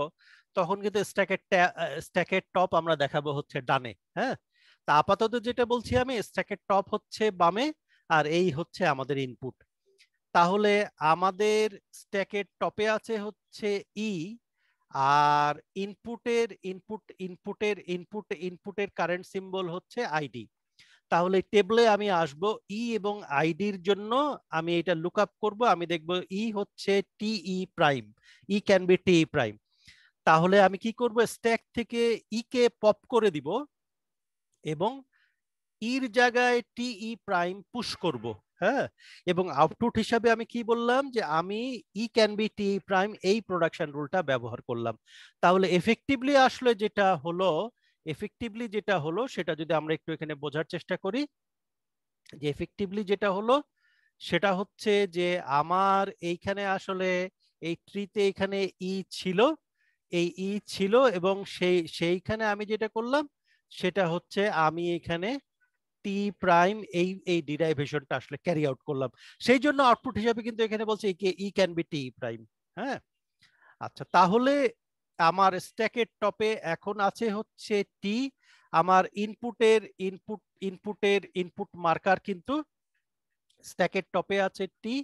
তখন কিন্তু স্ট্যাকের স্ট্যাকের টপ আমরা দেখাবো হচ্ছে ডানে হ্যাঁ তা আপাতত যেটা বলছি আমি স্ট্যাকের টপ হচ্ছে বামে আর এই হচ্ছে আমাদের ইনপুট তাহলে আমাদের স্ট্যাকের টপে আছে হচ্ছে ই e, আর ইনপুটের ইনপুট ইনপুটের ইনপুট ইনপুটের কারেন্ট সিম্বল হচ্ছে আইডি তাহলে টেবলে আমি আসব ই e এবং আইডির জন্য আমি এটা লুক আপ করবো আমি দেখব ই e হচ্ছে T E prime E can be T prime তাহলে আমি কি করব স্ট্যাক থেকে ই কে পপ করে দিব এবং ইর জায়গায় টি ই প্রাইম পুশ করব হ্যাঁ এবং আউটপুট হিসাবে আমি কি বললাম যে আমি E can be T prime এই প্রোডাকশন রুলটা ব্যবহার করলাম তাহলে এফেক্টিভলি আসলে যেটা হলো এফেক্টিভলি যেটা হলো সেটা যদি আমরা একটু এখানে বোঝার চেষ্টা করি যে এফেক্টিভলি যেটা হলো সেটা হচ্ছে যে আমার এইখানে আসলে এই ট্রিতে এখানে ই e ছিল এই ই e ছিল এবং সেই সেইখানে আমি যেটা করলাম সেটা হচ্ছে আমি এখানে টি প্রাইম এই এই ডিরাইভেশনটা আসলে ক্যারি আউট করলাম সেই জন্য আউটপুট হিসাবে কিন্তু এখানে বলছে E can be T prime হ্যাঁ আচ্ছা তাহলে আমার স্ট্যাকের টপে এখন আছে হচ্ছে টি আমার ইনপুটের ইনপুট ইনপুটের ইনপুট মার্কার কিন্তু স্ট্যাকের টপে আছে টি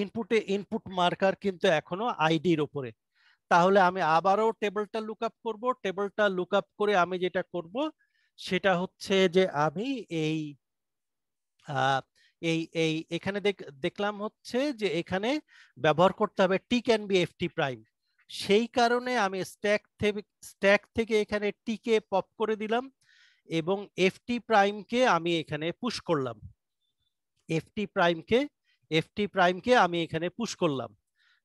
ইনপুটে ইনপুট মার্কার কিন্তু এখনো আইডির ওপরে তাহলে আমি আবারও টেবলটা লুক আপ করবো টেবলটা লুক আপ করে আমি যেটা করব সেটা হচ্ছে যে আমি এই এই এই এখানে দেখলাম হচ্ছে যে এখানে ব্যবহার করতে হবে T can be FT prime সেই কারণে আমি স্ট্যাক থেকে স্ট্যাক থেকে এখানে টিকে পপ করে দিলাম এবং এফটি প্রাইমকে আমি এখানে পুশ করলাম এফটি প্রাইমকে এফটি প্রাইমকে আমি এখানে পুশ করলাম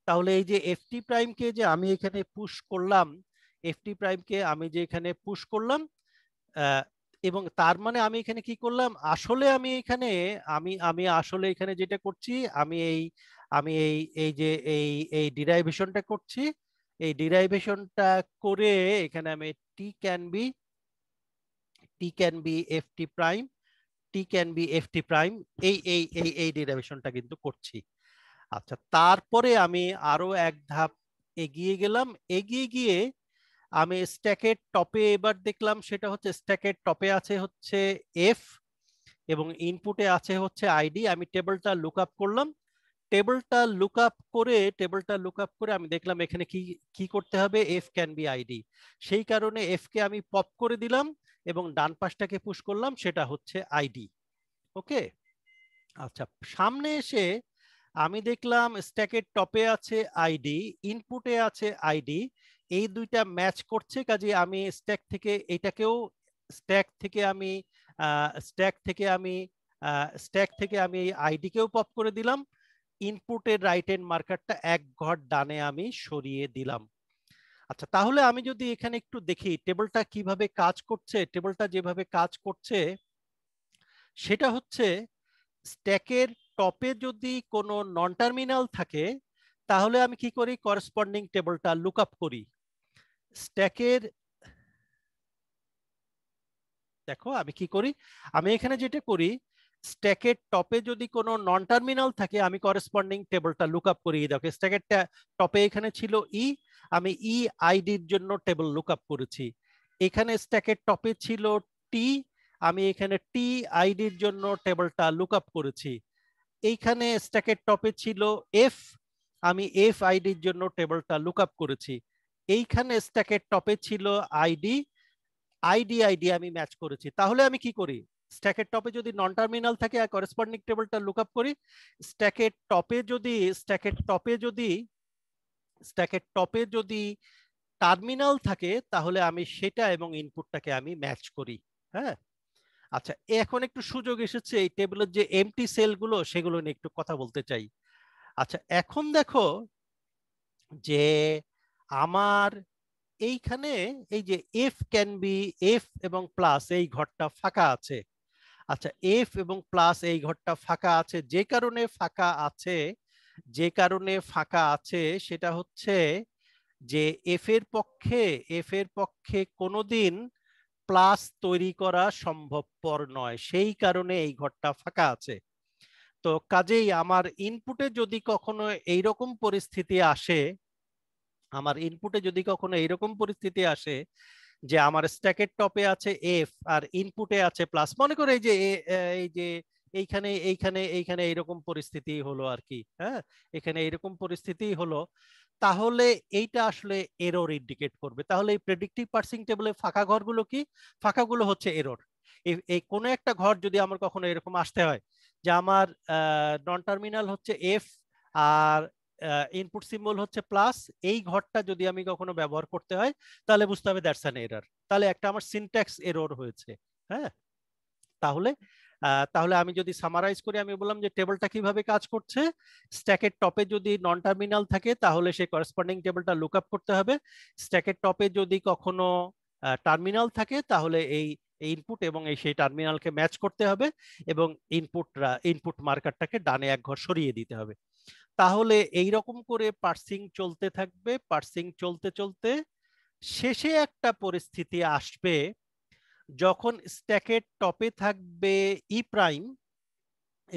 তাহলে এই যে এফটি প্রাইমকে যে আমি এখানে পুশ করলাম এফটি প্রাইমকে আমি যে এখানে পুশ করলাম এবং তার মানে আমি এখানে কি করলাম আসলে আমি এখানে আমি আমি আসলে এখানে যেটা করছি আমি এই আমি এই এই যে এই এই ডিরাইভেশনটা করছি এই ডিরাইভেশনটা করে এখানে আমি T can be T can be F T prime T can be F T prime এই এই এই এই ডিরাইভেশনটা কিন্তু করছি আচ্ছা তারপরে আমি আরো এক ধাপ এগিয়ে গেলাম এগিয়ে গিয়ে আমি স্ট্যাকের টপে এবার দেখলাম সেটা হচ্ছে স্ট্যাকের টপে আছে হচ্ছে এফ এবং ইনপুটে আছে হচ্ছে আইডি আমি টেবিলটা লুক আপ করলাম টেবিলটা লুক আপ করে টেবিলটা লুক আপ করে আমি দেখলাম এখানে কি কি করতে হবে এফ ক্যান বি আইডি সেই কারণে এফ কে আমি পপ করে দিলাম এবং ডান পাশটাকে পুশ করলাম সেটা হচ্ছে আইডি ওকে আচ্ছা সামনে এসে আমি দেখলাম স্ট্যাকের টপে আছে আইডি ইনপুটে আছে আইডি এই দুইটা ম্যাচ করছে কাজে আমি স্ট্যাক থেকে এটাকেও স্ট্যাক থেকে আমি স্ট্যাক থেকে আমি স্ট্যাক থেকে আমি এই আইডিকেও পপ করে দিলাম ইনপুটের রাইট এন্ড মার্কারটা এক ঘর ডানে আমি সরিয়ে দিলাম আচ্ছা তাহলে আমি যদি এখানে একটু দেখি টেবলটা কিভাবে কাজ করছে টেবলটা যেভাবে কাজ করছে সেটা হচ্ছে স্ট্যাকের টপে যদি কোনো নন টার্মিনাল থাকে তাহলে আমি কি করি করেসপন্ডিং টেবলটা লুক আপ করি স্ট্যাকের দেখো আমি কি করি আমি এখানে যেটা করি স্ট্যাকের টপে যদি কোনো নন টার্মিনাল থাকে আমি করেসপন্ডিং টেবলটা লুক আপ করিয়ে দেখো স্ট্যাকের টপে এখানে ছিল ই e, আমি ই e আইডির জন্য টেবল লুক আপ করেছি এখানে স্ট্যাকের টপে ছিল টি আমি এখানে টি আইডির জন্য টেবলটা লুক আপ করেছি এইখানে স্ট্যাকের টপে ছিল এফ আমি এফ আইডির জন্য টেবলটা লুক আপ করেছি এইখানে স্ট্যাকের টপে ছিল আইডি আইডি আইডি আমি ম্যাচ করেছি তাহলে আমি কি করি স্ট্যাকের টপে যদি নন টার্মিনাল থাকে আর করেসপন্ডিং টেবিলটা লুক আপ করি স্ট্যাকের টপে যদি স্ট্যাকের টপে যদি স্ট্যাকের টপে যদি টার্মিনাল থাকে তাহলে আমি সেটা এবং ইনপুটটাকে আমি ম্যাচ করি হ্যাঁ আচ্ছা এখন একটু সুযোগ এসেছে এই টেবিলের যে এমটি সেলগুলো সেগুলো নিয়ে একটু কথা বলতে চাই আচ্ছা এখন দেখো যে আমার এইখানে এই যে এফ ক্যান বি এফ এবং প্লাস এই ঘরটা ফাঁকা আছে আচ্ছা এফ এবং প্লাস এই ঘরটা ফাঁকা আছে যে কারণে ফাঁকা আছে যে কারণে ফাঁকা আছে সেটা হচ্ছে যে এফ এর পক্ষে এফ এর পক্ষে কোনোদিন প্লাস তৈরি করা সম্ভবপর নয় সেই কারণে এই ঘরটা ফাঁকা আছে তো কাজেই আমার ইনপুটে যদি কখনো এইরকম পরিস্থিতি আসে আমার ইনপুটে যদি কখনো এইরকম পরিস্থিতি আসে যে আমার স্ট্যাকের টপে আছে এফ আর ইনপুটে আছে প্লাস মনে করে এই যে এই যে এইখানে এইখানে এইখানে এইরকম পরিস্থিতি হলো আর কি হ্যাঁ এখানে এইরকম পরিস্থিতি হলো তাহলে এইটা আসলে এরর ইন্ডিকেট করবে তাহলে এই প্রেডিক্টিভ পার্সিং টেবলে ফাঁকা ঘরগুলো কি ফাঁকাগুলো হচ্ছে এরর এই কোনো একটা ঘর যদি আমার কখনো এরকম আসতে হয় যে আমার নন টার্মিনাল হচ্ছে এফ আর ইনপুট সিম্বল হচ্ছে প্লাস এই ঘরটা যদি আমি কখনো ব্যবহার করতে হয় তাহলে বুঝতে হবে দ্যাটস অ্যান এরার তাহলে একটা আমার সিনট্যাক্স এরর হয়েছে হ্যাঁ তাহলে তাহলে আমি যদি সামারাইজ করি আমি বললাম যে টেবলটা কিভাবে কাজ করছে স্ট্যাকের টপে যদি নন টার্মিনাল থাকে তাহলে সেই করেসপন্ডিং টেবলটা লুক আপ করতে হবে স্ট্যাকের টপে যদি কখনো টার্মিনাল থাকে তাহলে এই ইনপুট এবং এই সেই টার্মিনালকে ম্যাচ করতে হবে এবং ইনপুট ইনপুট মার্কারটাকে ডানে এক ঘর সরিয়ে দিতে হবে তাহলে এই রকম করে পার্সিং চলতে থাকবে পার্সিং চলতে চলতে শেষে একটা পরিস্থিতি আসবে যখন স্ট্যাকের টপে থাকবে ই e প্রাইম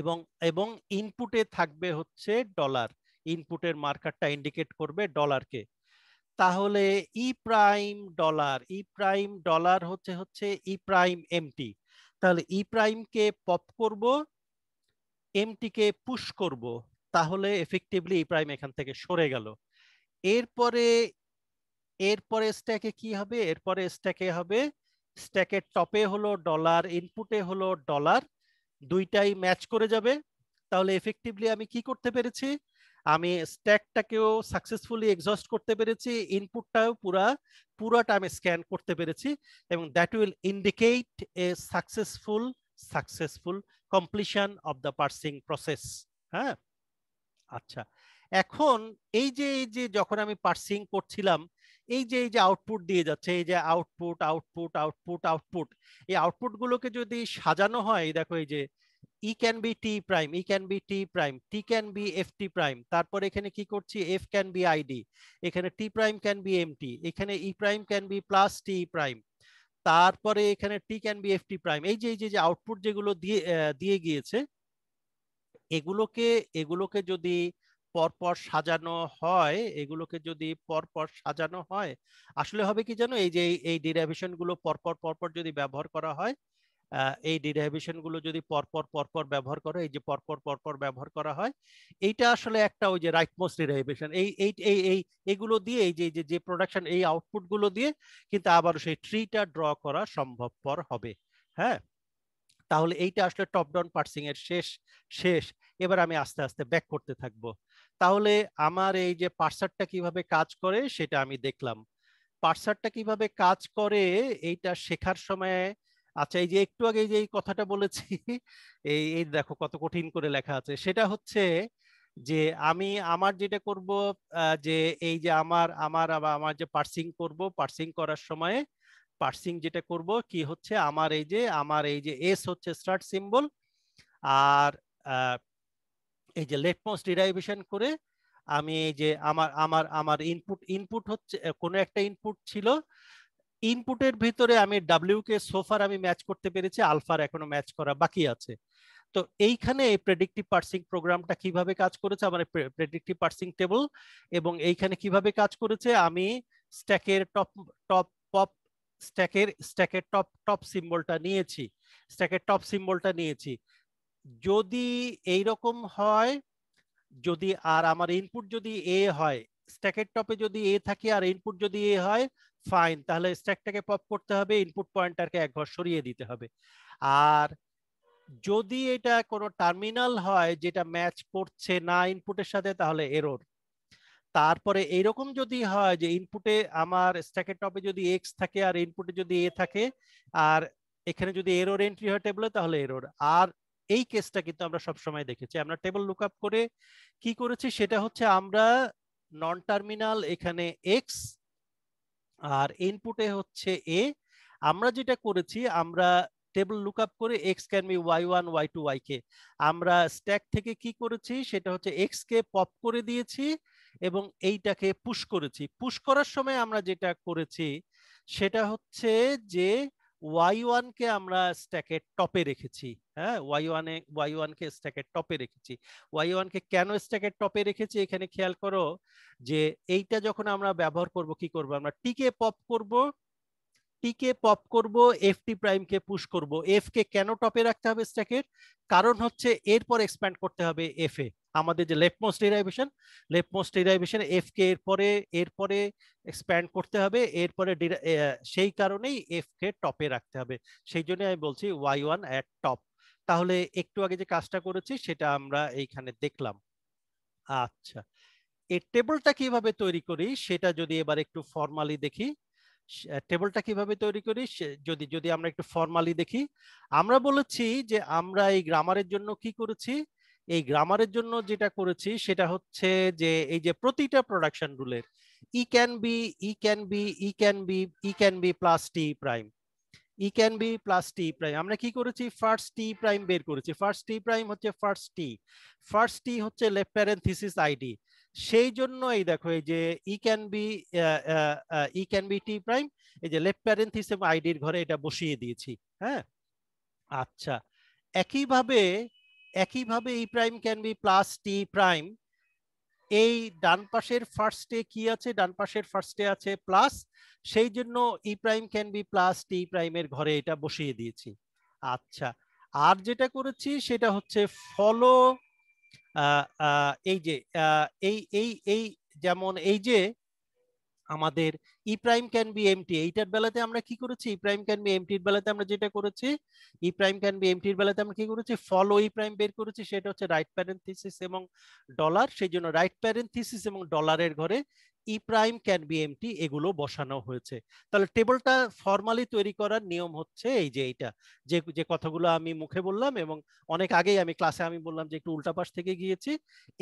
এবং এবং ইনপুটে থাকবে হচ্ছে ডলার ইনপুটের মার্কারটা ইন্ডিকেট করবে ডলারকে তাহলে E prime dollar E prime dollar হচ্ছে হচ্ছে ই প্রাইম এমটি তাহলে ই প্রাইমকে পপ করব এমটিকে পুশ করব তাহলে এফেক্টিভলি এই প্রাইম এখান থেকে সরে গেল এরপরে এরপরে স্ট্যাকে কি হবে এরপরে স্ট্যাকে হবে স্ট্যাকের টপে হলো ডলার ইনপুটে হলো ডলার দুইটাই ম্যাচ করে যাবে তাহলে এফেক্টিভলি আমি কি করতে পেরেছি আমি স্ট্যাকটাকেও সাকসেসফুলি এক্সস্ট করতে পেরেছি ইনপুটটাও পুরা পুরাটা আমি স্ক্যান করতে পেরেছি এবং that will indicate a successful successful completion of the parsing process হ্যাঁ আচ্ছা এখন এই যে এই যে যখন আমি পার্সিং করছিলাম এই যে এই যে আউটপুট দিয়ে যাচ্ছে এই যে আউটপুট আউটপুট আউটপুট আউটপুট এই আউটপুট গুলোকে যদি সাজানো হয় দেখো এই যে E can be T prime E can be T prime T can be F T prime তারপর এখানে কি করছি এফ ক্যান বি আইডি এখানে T prime can be empty এখানে E prime can be plus T prime তারপরে এখানে T can be F T prime এই যে এই যে আউটপুট যেগুলো দিয়ে দিয়ে গিয়েছে এগুলোকে এগুলোকে যদি পরপর সাজানো হয় এগুলোকে যদি পরপর সাজানো হয় আসলে হবে কি জানো এই যে এই ডিরাইভেশন গুলো পরপর পরপর যদি ব্যবহার করা হয় এই ডিরাইভেশন গুলো যদি পরপর পরপর ব্যবহার করে এই যে পরপর পরপর ব্যবহার করা হয় এইটা আসলে একটা ওই যে রাইট মোস্ট ডিরাইভেশন এই এই এই এই এগুলো দিয়ে এই যে যে প্রোডাকশন এই আউটপুট গুলো দিয়ে কিন্তু আবার সেই ট্রিটা ড্র করা সম্ভবপর হবে হ্যাঁ তাহলে এইটা আসলে টপ ডাউন পার্সিং এর শেষ শেষ এবার আমি আস্তে আস্তে ব্যাক করতে থাকব তাহলে আমার এই যে পার্সারটা কিভাবে কাজ করে সেটা আমি দেখলাম পার্সারটা কিভাবে কাজ করে এইটা শেখার সময় আচ্ছা এই যে একটু আগে যে কথাটা বলেছি এই এই দেখো কত কঠিন করে লেখা আছে সেটা হচ্ছে যে আমি আমার যেটা করব যে এই যে আমার আমার আমার যে পার্সিং করব পার্সিং করার সময় পার্সিং যেটা করব কি হচ্ছে আমার এই যে আমার এই যে এস হচ্ছে স্টার্ট সিম্বল আর এই যে লেট মোস্ট ডিরাইভেশন করে আমি এই যে আমার আমার আমার ইনপুট ইনপুট হচ্ছে কোনো একটা ইনপুট ছিল ইনপুটের ভিতরে আমি ডাব্লিউ কে সোফার আমি ম্যাচ করতে পেরেছি আলফার এখনো ম্যাচ করা বাকি আছে তো এইখানে এই প্রেডিক্টিভ পার্সিং প্রোগ্রামটা কিভাবে কাজ করেছে আমার প্রেডিক্টিভ পার্সিং টেবল এবং এইখানে কিভাবে কাজ করেছে আমি স্ট্যাকের টপ টপ পপ স্ট্যাকের স্ট্যাকের টপ টপ সিম্বলটা নিয়েছি স্ট্যাকের টপ সিম্বলটা নিয়েছি যদি এই রকম হয় যদি আর আমার ইনপুট যদি এ হয় স্ট্যাকের টপে যদি এ থাকে আর ইনপুট যদি এ হয় ফাইন তাহলে স্ট্যাকটাকে পপ করতে হবে ইনপুট পয়েন্টারকে এক ঘর সরিয়ে দিতে হবে আর যদি এটা কোনো টার্মিনাল হয় যেটা ম্যাচ করছে না ইনপুটের সাথে তাহলে এরর তারপরে এইরকম যদি হয় যে ইনপুটে আমার স্ট্যাকের টপে যদি এক্স থাকে আর ইনপুটে যদি এ থাকে আর এখানে যদি এরোর এন্ট্রি হয় টেবলে তাহলে এরোর আর এই কেসটা কিন্তু আমরা সবসময় দেখেছি আমরা টেবল লুক আপ করে কি করেছি সেটা হচ্ছে আমরা নন টার্মিনাল এখানে এক্স আর ইনপুটে হচ্ছে এ আমরা যেটা করেছি আমরা টেবল লুক আপ করে X can be Y one Y two Y K আমরা স্ট্যাক থেকে কি করেছি সেটা হচ্ছে এক্স কে পপ করে দিয়েছি এবং এইটাকে পুশ করেছি পুশ করার সময় আমরা যেটা করেছি সেটা হচ্ছে যে ওয়াই ওয়ানকে আমরা স্ট্যাকের টপে রেখেছি হ্যাঁ ওয়াই ওয়ানে ওয়াই ওয়ানকে স্ট্যাকের টপে রেখেছি ওয়াই ওয়ানকে কেন স্ট্যাকের টপে রেখেছি এখানে খেয়াল করো যে এইটা যখন আমরা ব্যবহার করব কি করব আমরা টিকে পপ করব টিকে পপ করব এফ টি প্রাইমকে পুশ করব এফ কে কেন টপে রাখতে হবে স্ট্যাকের কারণ হচ্ছে এরপর এক্সপ্যান্ড করতে হবে এফ এ আমাদের যে leftmost derivation leftmost derivation F কে এরপরে এরপরে এক্সপ্যান্ড করতে হবে এরপরে সেই কারণেই এফ কে টপে রাখতে হবে সেই জন্য আমি বলছি ওয়াই ওয়ান অ্যাট টপ তাহলে একটু আগে যে কাজটা করেছি সেটা আমরা এইখানে দেখলাম আচ্ছা এই টেবলটা কিভাবে তৈরি করি সেটা যদি এবার একটু ফর্মালি দেখি টেবলটা কিভাবে তৈরি করি যদি যদি আমরা একটু ফর্মালি দেখি আমরা বলেছি যে আমরা এই গ্রামারের জন্য কি করেছি এই গ্রামারের জন্য যেটা করেছি সেটা হচ্ছে যে এই যে প্রতিটা প্রোডাকশন রুলের E can be E can be E can be E can be plus T prime E can be plus T prime আমরা কি করেছি ফার্স্ট টি প্রাইম বের করেছি ফার্স্ট টি প্রাইম হচ্ছে ফার্স্ট টি ফার্স্ট টি হচ্ছে left parenthesis ID সেই জন্য এই দেখো এই যে E can be E can be T prime এই যে লেফট প্যারেন্থিস এবং আইডির ঘরে এটা বসিয়ে দিয়েছি হ্যাঁ আচ্ছা একইভাবে একইভাবে E prime can be plus T prime এই ডান পাশের ফার্স্টে কি আছে ডান পাশের ফার্স্টে আছে প্লাস সেই জন্য E prime can be plus T প্রাইমের ঘরে এটা বসিয়ে দিয়েছি আচ্ছা আর যেটা করেছি সেটা হচ্ছে ফলো এই যে এই এই এই যেমন এই যে আমাদের E prime can be empty এইটার বেলাতে আমরা কি করেছি ই প্রাইম ক্যান বি এমটির বেলাতে আমরা যেটা করেছি ই প্রাইম ক্যান বি এমটির বেলাতে আমরা কি করেছি ফলো ই প্রাইম বের করেছি সেটা হচ্ছে রাইট প্যারেন্থিসিস এবং ডলার সেই জন্য রাইট প্যারেন্থিসিস এবং ডলারের ঘরে E prime can be empty এগুলো বসানো হয়েছে তাহলে টেবলটা ফর্মালি তৈরি করার নিয়ম হচ্ছে এই যে এইটা যে যে কথাগুলো আমি মুখে বললাম এবং অনেক আগেই আমি ক্লাসে আমি বললাম যে একটু উল্টাপাশ থেকে গিয়েছি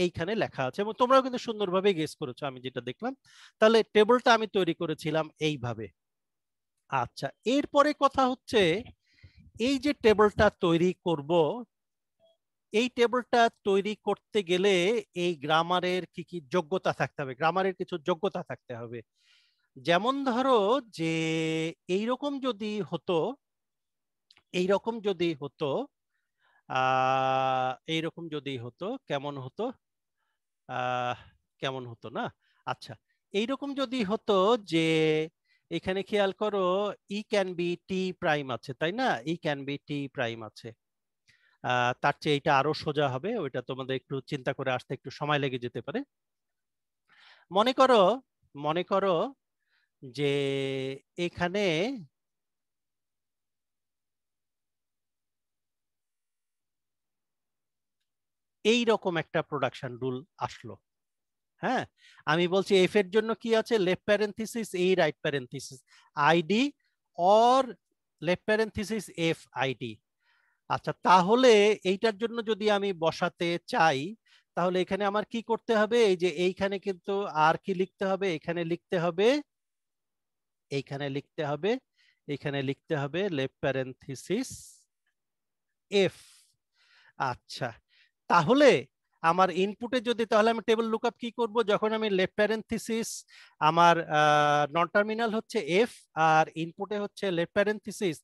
এইখানে লেখা আছে এবং তোমরাও কিন্তু সুন্দরভাবে গেস করেছো আমি যেটা দেখলাম তাহলে টেবলটা আমি তৈরি করেছিলাম এইভাবে আচ্ছা এরপরে কথা হচ্ছে এই যে টেবলটা তৈরি করব এই টেবিলটা তৈরি করতে গেলে এই গ্রামারের কি কি যোগ্যতা থাকতে হবে গ্রামারের কিছু যোগ্যতা থাকতে হবে যেমন ধরো যে এইরকম যদি হতো এইরকম যদি হতো এইরকম যদি হতো কেমন হতো কেমন হতো না আচ্ছা এইরকম যদি হতো যে এখানে খেয়াল করো E can be T prime আছে তাই না E can be T prime আছে তার চেয়ে এটা আরো সোজা হবে ওইটা তোমাদের একটু চিন্তা করে আসতে একটু সময় লেগে যেতে পারে মনে করো মনে করো যে এখানে এই রকম একটা প্রোডাকশন রুল আসলো হ্যাঁ আমি বলছি এফ এর জন্য কি আছে লেফট প্যারেন্থিসিস এই right parenthesis ID or left parenthesis F ID আচ্ছা তাহলে এইটার জন্য যদি আমি বসাতে চাই তাহলে এখানে আমার কি করতে হবে এই যে এইখানে কিন্তু আর কি লিখতে হবে এখানে লিখতে হবে এইখানে লিখতে হবে এখানে লিখতে হবে লেফট প্যারেন্থিসিস এফ আচ্ছা তাহলে আমার ইনপুটে যদি তাহলে আমি টেবিল লুকআপ কি করব যখন আমি লেফট প্যারেন্থিসিস আমার নন টার্মিনাল হচ্ছে এফ আর ইনপুটে হচ্ছে লেফট প্যারেন্থিসিস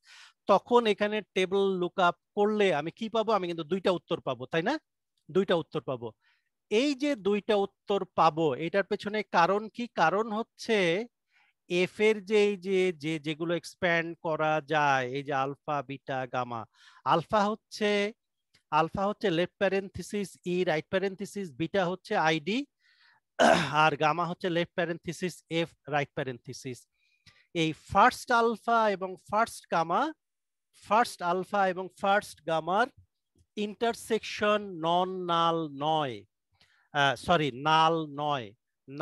তখন এখানে টেবল লুক আপ করলে আমি কি পাবো আমি কিন্তু দুইটা উত্তর পাবো তাই না দুইটা উত্তর পাবো এই যে দুইটা উত্তর পাবো এটার পেছনে কারণ কি কারণ হচ্ছে এফ এর যে এই যে যে যেগুলো এক্সপ্যান্ড করা যায় এই যে আলফা বিটা গামা আলফা হচ্ছে আলফা হচ্ছে left parenthesis E right parenthesis beta হচ্ছে আইডি আর গামা হচ্ছে left parenthesis F right parenthesis এই ফার্স্ট আলফা এবং ফার্স্ট গামা ফার্স্ট আলফা এবং ফার্স্ট গামার ইন্টারসেকশন নন নাল নয় সরি নাল নয়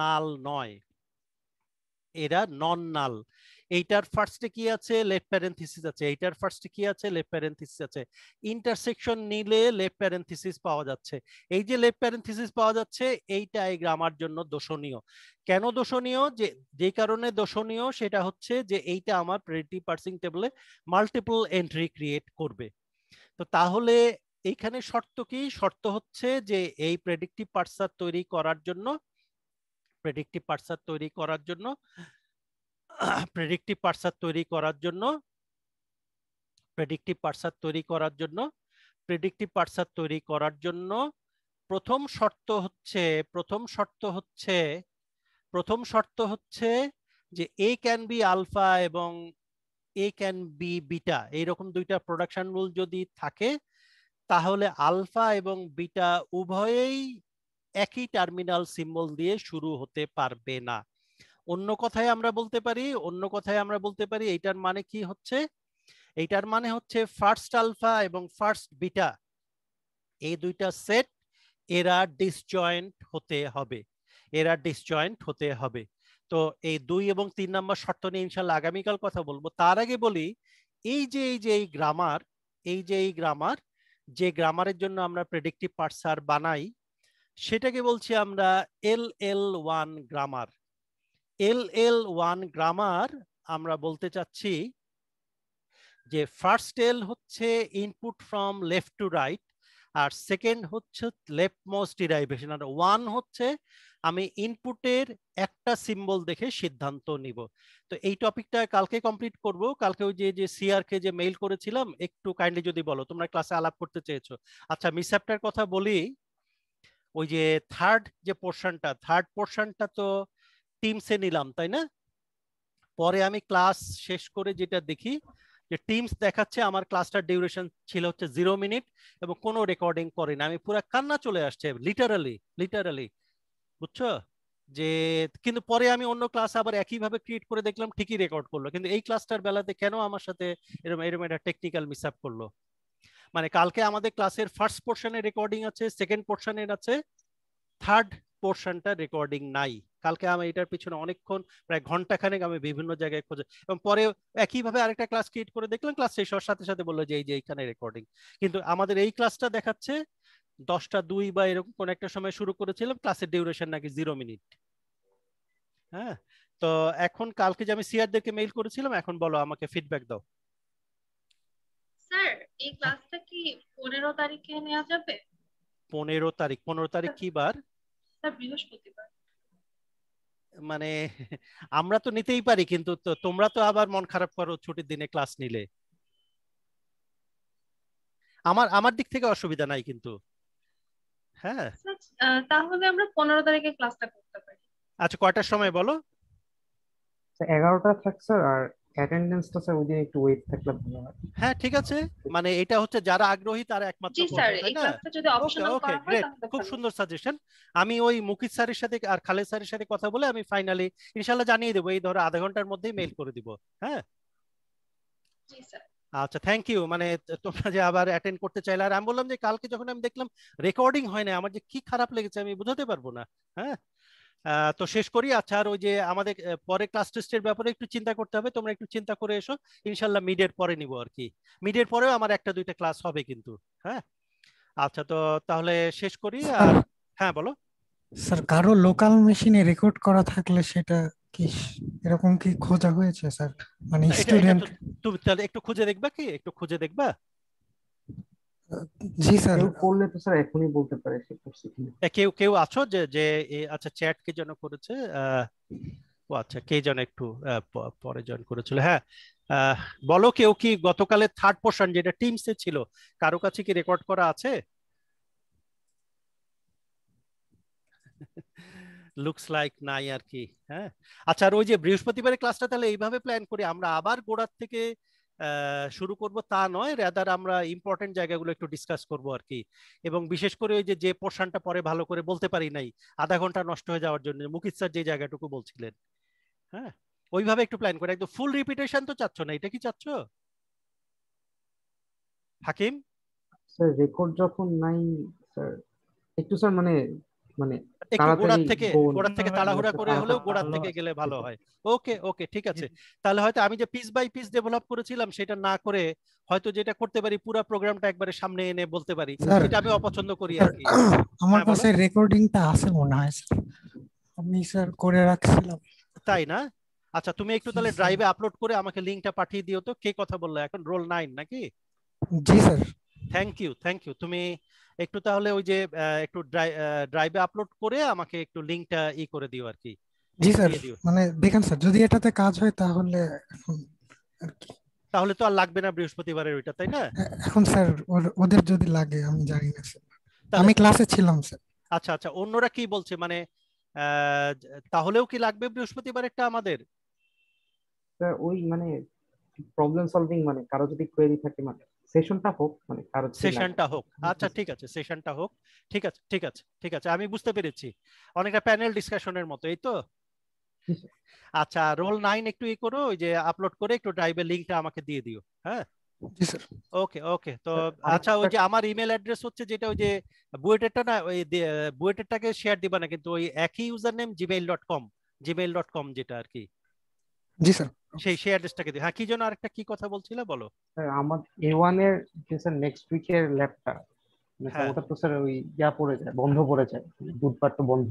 নাল নয় এরা নন নাল এইটার ফার্স্টে কি আছে লেফট প্যারেন্থিসিস আছে এইটার ফার্স্টে কি আছে লেফট প্যারেন্থিসিস আছে ইন্টারসেকশন নিলে লেফট প্যারেন্থিসিস পাওয়া যাচ্ছে এই যে লেফট প্যারেন্থিসিস পাওয়া যাচ্ছে এইটা এই গ্রামার জন্য দোষণীয় কেন দোষণীয় যে যে কারণে দোষণীয় সেটা হচ্ছে যে এইটা আমার প্রেডিটিভ পার্সিং টেবলে মাল্টিপল এন্ট্রি ক্রিয়েট করবে তো তাহলে এইখানে শর্ত কি শর্ত হচ্ছে যে এই প্রেডিক্টিভ পার্সার তৈরি করার জন্য প্রেডিক্টিভ পার্সার তৈরি করার জন্য প্রেডিক্টিভ পার্সার তৈরি করার জন্য প্রেডিক্টিভ পার্সার তৈরি করার জন্য প্রেডিক্টিভ পার্সার তৈরি করার জন্য প্রথম শর্ত হচ্ছে প্রথম শর্ত হচ্ছে প্রথম শর্ত হচ্ছে যে এ ক্যান বি আলফা এবং এ ক্যান বি বিটা এইরকম দুইটা প্রোডাকশন রুল যদি থাকে তাহলে আলফা এবং বিটা উভয়েই একই টার্মিনাল সিম্বল দিয়ে শুরু হতে পারবে না অন্য কথায় আমরা বলতে পারি অন্য কথায় আমরা বলতে পারি এইটার মানে কি হচ্ছে এইটার মানে হচ্ছে ফার্স্ট আলফা এবং ফার্স্ট বিটা এই দুইটা সেট এরা ডিসজয়েন্ট হতে হবে এরা ডিসজয়েন্ট হতে হবে তো এই দুই এবং তিন নম্বর শর্ত নিয়ে ইনশাল্লাহ আগামীকাল কথা বলবো তার আগে বলি এই যে এই যে এই গ্রামার এই যে এই গ্রামার যে গ্রামারের জন্য আমরা প্রেডিক্টিভ পার্সার বানাই সেটাকে বলছি আমরা L L one grammar L L one grammar আমরা বলতে চাচ্ছি যে ফার্স্ট এল হচ্ছে input from left to right আর সেকেন্ড হচ্ছে লেফট মোস্ট ডিরাইভেশন আর ওয়ান হচ্ছে আমি ইনপুটের একটা সিম্বল দেখে সিদ্ধান্ত নিব তো এই টপিকটা কালকে কমপ্লিট করব কালকে ওই যে যে সিআরকে যে মেইল করেছিলাম একটু কাইন্ডলি যদি বলো তোমরা ক্লাসে আলাপ করতে চেয়েছো আচ্ছা মিসঅ্যাপটার কথা বলি ওই যে থার্ড যে পোর্শনটা থার্ড পোর্শনটা তো টিমসে নিলাম তাই না পরে আমি ক্লাস শেষ করে যেটা দেখি যে টিমস দেখাচ্ছে আমার ক্লাসটার ডিউরেশন ছিল হচ্ছে জিরো মিনিট এবং কোনো রেকর্ডিং করে না আমি পুরো কান্না চলে আসছে লিটারালি লিটারালি বুঝছো যে কিন্তু পরে আমি অন্য ক্লাস আবার একইভাবে ক্রিয়েট করে দেখলাম ঠিকই রেকর্ড করলো কিন্তু এই ক্লাসটার বেলাতে কেন আমার সাথে এরকম এরকম একটা টেকনিক্যাল মিস আপ করলো মানে কালকে আমাদের ক্লাসের ফার্স্ট পোর্শনের রেকর্ডিং আছে সেকেন্ড পোর্শনের আছে থার্ড পোর্শনটা রেকর্ডিং নাই কালকে আমি এটার পিছনে অনেকক্ষণ প্রায় ঘন্টাখানেক আমি বিভিন্ন জায়গায় খোঁজে এবং পরে একইভাবে আরেকটা ক্লাস ক্রিয়েট করে দেখলাম ক্লাস শেষ হওয়ার সাথে সাথে বললো যে এই যে এইখানে রেকর্ডিং কিন্তু আমাদের এই ক্লাসটা দেখাচ্ছে দশটা দুই বা এরকম কোন একটা সময় শুরু করেছিলাম ক্লাসের ডিউরেশন নাকি জিরো মিনিট হ্যাঁ তো এখন কালকে যে আমি সিআরদেরকে মেইল করেছিলাম এখন বলো আমাকে ফিডব্যাক দাও স্যার এই ক্লাসটা কি 15 তারিখে নেওয়া যাবে 15 তারিখ 15 তারিখ কি বার বৃহস্পতিবার মানে আমরা তো নিতেই পারি কিন্তু তোমরা তো আবার মন খারাপ করো ছুটির দিনে ক্লাস নিলে আমার আমার দিক থেকে অসুবিধা নাই কিন্তু হ্যাঁ তাহলে আমরা পনেরো তারিখে ক্লাসটা করতে পারি আচ্ছা কয়টার সময় বলো আচ্ছা, এগারোটা থাক স্যার আর অ্যাটেন্ডেন্সটা স্যার ওইদিন একটু ওয়েট থাকলে ভালো হয় হ্যাঁ ঠিক আছে মানে এটা হচ্ছে যারা আগ্রহী তারা একমাত্র জি স্যার এই ক্লাসটা যদি অপশনাল করা হয় খুব সুন্দর সাজেশন আমি ওই মুকিত স্যারের সাথে আর খালেদ স্যারের সাথে কথা বলে আমি ফাইনালি ইনশাআল্লাহ জানিয়ে দেব এই ধরো আধা ঘন্টার মধ্যেই মেইল করে দিব হ্যাঁ জি স্যার আচ্ছা থ্যাংক ইউ মানে তোমরা যে আবার অ্যাটেন্ড করতে চাইলে আর আমি বললাম যে কালকে যখন আমি দেখলাম রেকর্ডিং হয় না আমার যে কি খারাপ লেগেছে আমি বোঝাতে পারবো না হ্যাঁ তো শেষ করি আচ্ছা আর ওই যে আমাদের পরে ক্লাস টেস্টের ব্যাপারে একটু চিন্তা করতে হবে তোমরা একটু চিন্তা করে এসো ইনশাল্লাহ মিডের পরে নিব আর কি মিডের পরেও আমার একটা দুইটা ক্লাস হবে কিন্তু হ্যাঁ আচ্ছা তো তাহলে শেষ করি আর হ্যাঁ বলো স্যার কারো লোকাল মেশিনে রেকর্ড করা থাকলে সেটা কি এরকম কি খোঁজা হয়েছে স্যার মানে স্টুডেন্ট তুমি তাহলে একটু খুঁজে দেখবা কি একটু খুঁজে দেখবা জি স্যার করলে তো স্যার এখনই বলতে পারে সে করছে কিনা কেউ কেউ আছো যে যে আচ্ছা চ্যাট কে যেন করেছে ও আচ্ছা কে যেন একটু পরে জয়েন করেছিল হ্যাঁ বলো কেউ কি গতকালের থার্ড পোর্শন যেটা টিমস এ ছিল কারো কাছে কি রেকর্ড করা আছে লুকস লাইক নাই আর কি হ্যাঁ আচ্ছা আর ওই যে বৃহস্পতিবারের ক্লাসটা তাহলে এইভাবে প্ল্যান করি আমরা আবার গোড়ার থেকে শুরু করব তা নয় রেদার আমরা ইম্পর্টেন্ট জায়গাগুলো একটু ডিসকাস করব আর কি এবং বিশেষ করে ওই যে পোর্শনটা পরে ভালো করে বলতে পারি নাই আধা ঘন্টা নষ্ট হয়ে যাওয়ার জন্য মুকিত স্যার যে জায়গাটুকু বলছিলেন হ্যাঁ ওইভাবে একটু প্ল্যান করে একদম ফুল রিপিটেশন তো চাচ্ছ না এটা কি চাচ্ছ হাকিম স্যার রেকর্ড যখন নাই স্যার একটু স্যার মানে মানে একটু গোড়ার থেকে গোড়ার থেকে হ্যাঁ, তাড়াহুড়া করে হলেও হ্যাঁ, গোড়ার থেকে গেলে ভালো হয় ওকে ওকে ঠিক আছে তাহলে হয়তো আমি যে পিস বাই পিস ডেভেলপ করেছিলাম সেটা না করে হয়তো যেটা করতে পারি পুরো প্রোগ্রামটা একবারে সামনে এনে বলতে পারি আমি অপছন্দ করি আর কি আমার হ্যাঁ, কাছে রেকর্ডিংটা আছে মনে হয় স্যার আমি স্যার করে রাখছিলাম তাই না আচ্ছা তুমি একটু তাহলে ড্রাইভে আপলোড করে আমাকে লিংকটা পাঠিয়ে দিও তো কে কথা বললো এখন রোল নাইন নাকি জি sir thank you thank you তুমি একটু তাহলে ওই যে একটু ড্রাইভে আপলোড করে আমাকে একটু লিংকটা ই করে দিও আর কি জি স্যার মানে দেখেন স্যার যদি এটাতে কাজ হয় তাহলে এখন আর কি তাহলে তো আর লাগবে না বৃহস্পতিবারের ওইটা তাই না এখন স্যার ওদের যদি লাগে আমি জানি না স্যার আমি ক্লাসে ছিলাম স্যার আচ্ছা আচ্ছা অন্যরা কি বলছে মানে তাহলেও কি লাগবে বৃহস্পতিবারেরটা আমাদের ওই মানে প্রবলেম সলভিং মানে কারো যদি কোয়েরি থাকে মানে সেশনটা হোক মানে সেশনটা হোক আচ্ছা ঠিক আছে সেশনটা হোক ঠিক আছে ঠিক আছে ঠিক আছে আমি বুঝতে পেরেছি অনেকটা প্যানেল ডিসকাশনের মতো এই তো আচ্ছা রোল নাইন একটু ই করো ওই যে আপলোড করে একটু ড্রাইভের লিংকটা আমাকে দিয়ে দিও হ্যাঁ জি স্যার ওকে ওকে তো আচ্ছা ওই যে আমার ইমেল অ্যাড্রেস হচ্ছে যেটা ওই যে বুয়েটেরটা না ওই বুয়েটেরটাকে শেয়ার দিবা না কিন্তু ওই একই ইউজার নেম gmail.com gmail.com যেটা আর কি জি স্যার সেই সেই অ্যাড্রেসটাকে হ্যাঁ কি জন্য আরেকটা কি কথা বলছিলে বলো স্যার আমার ওয়ান এর যে স্যার নেক্সট উইকের ল্যাবটা ওটা তো স্যার ওই ইয়া পড়ে যায় বন্ধ পড়ে যায় বুধবার তো বন্ধ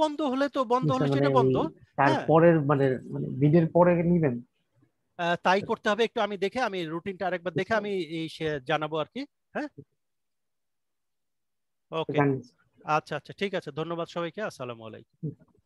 বন্ধ হলে তো বন্ধ হলে মানে সেটা বন্ধ হ্যাঁ। তারপরের মানে মানে বিডের পরে নিবেন তাই করতে হবে একটু আমি দেখে আমি রুটিনটা আরেকবার দেখে আমি এই জানাবো আর কি হ্যাঁ ওকে আচ্ছা আচ্ছা ঠিক আছে ধন্যবাদ সবাইকে আসসালামু আলাইকুম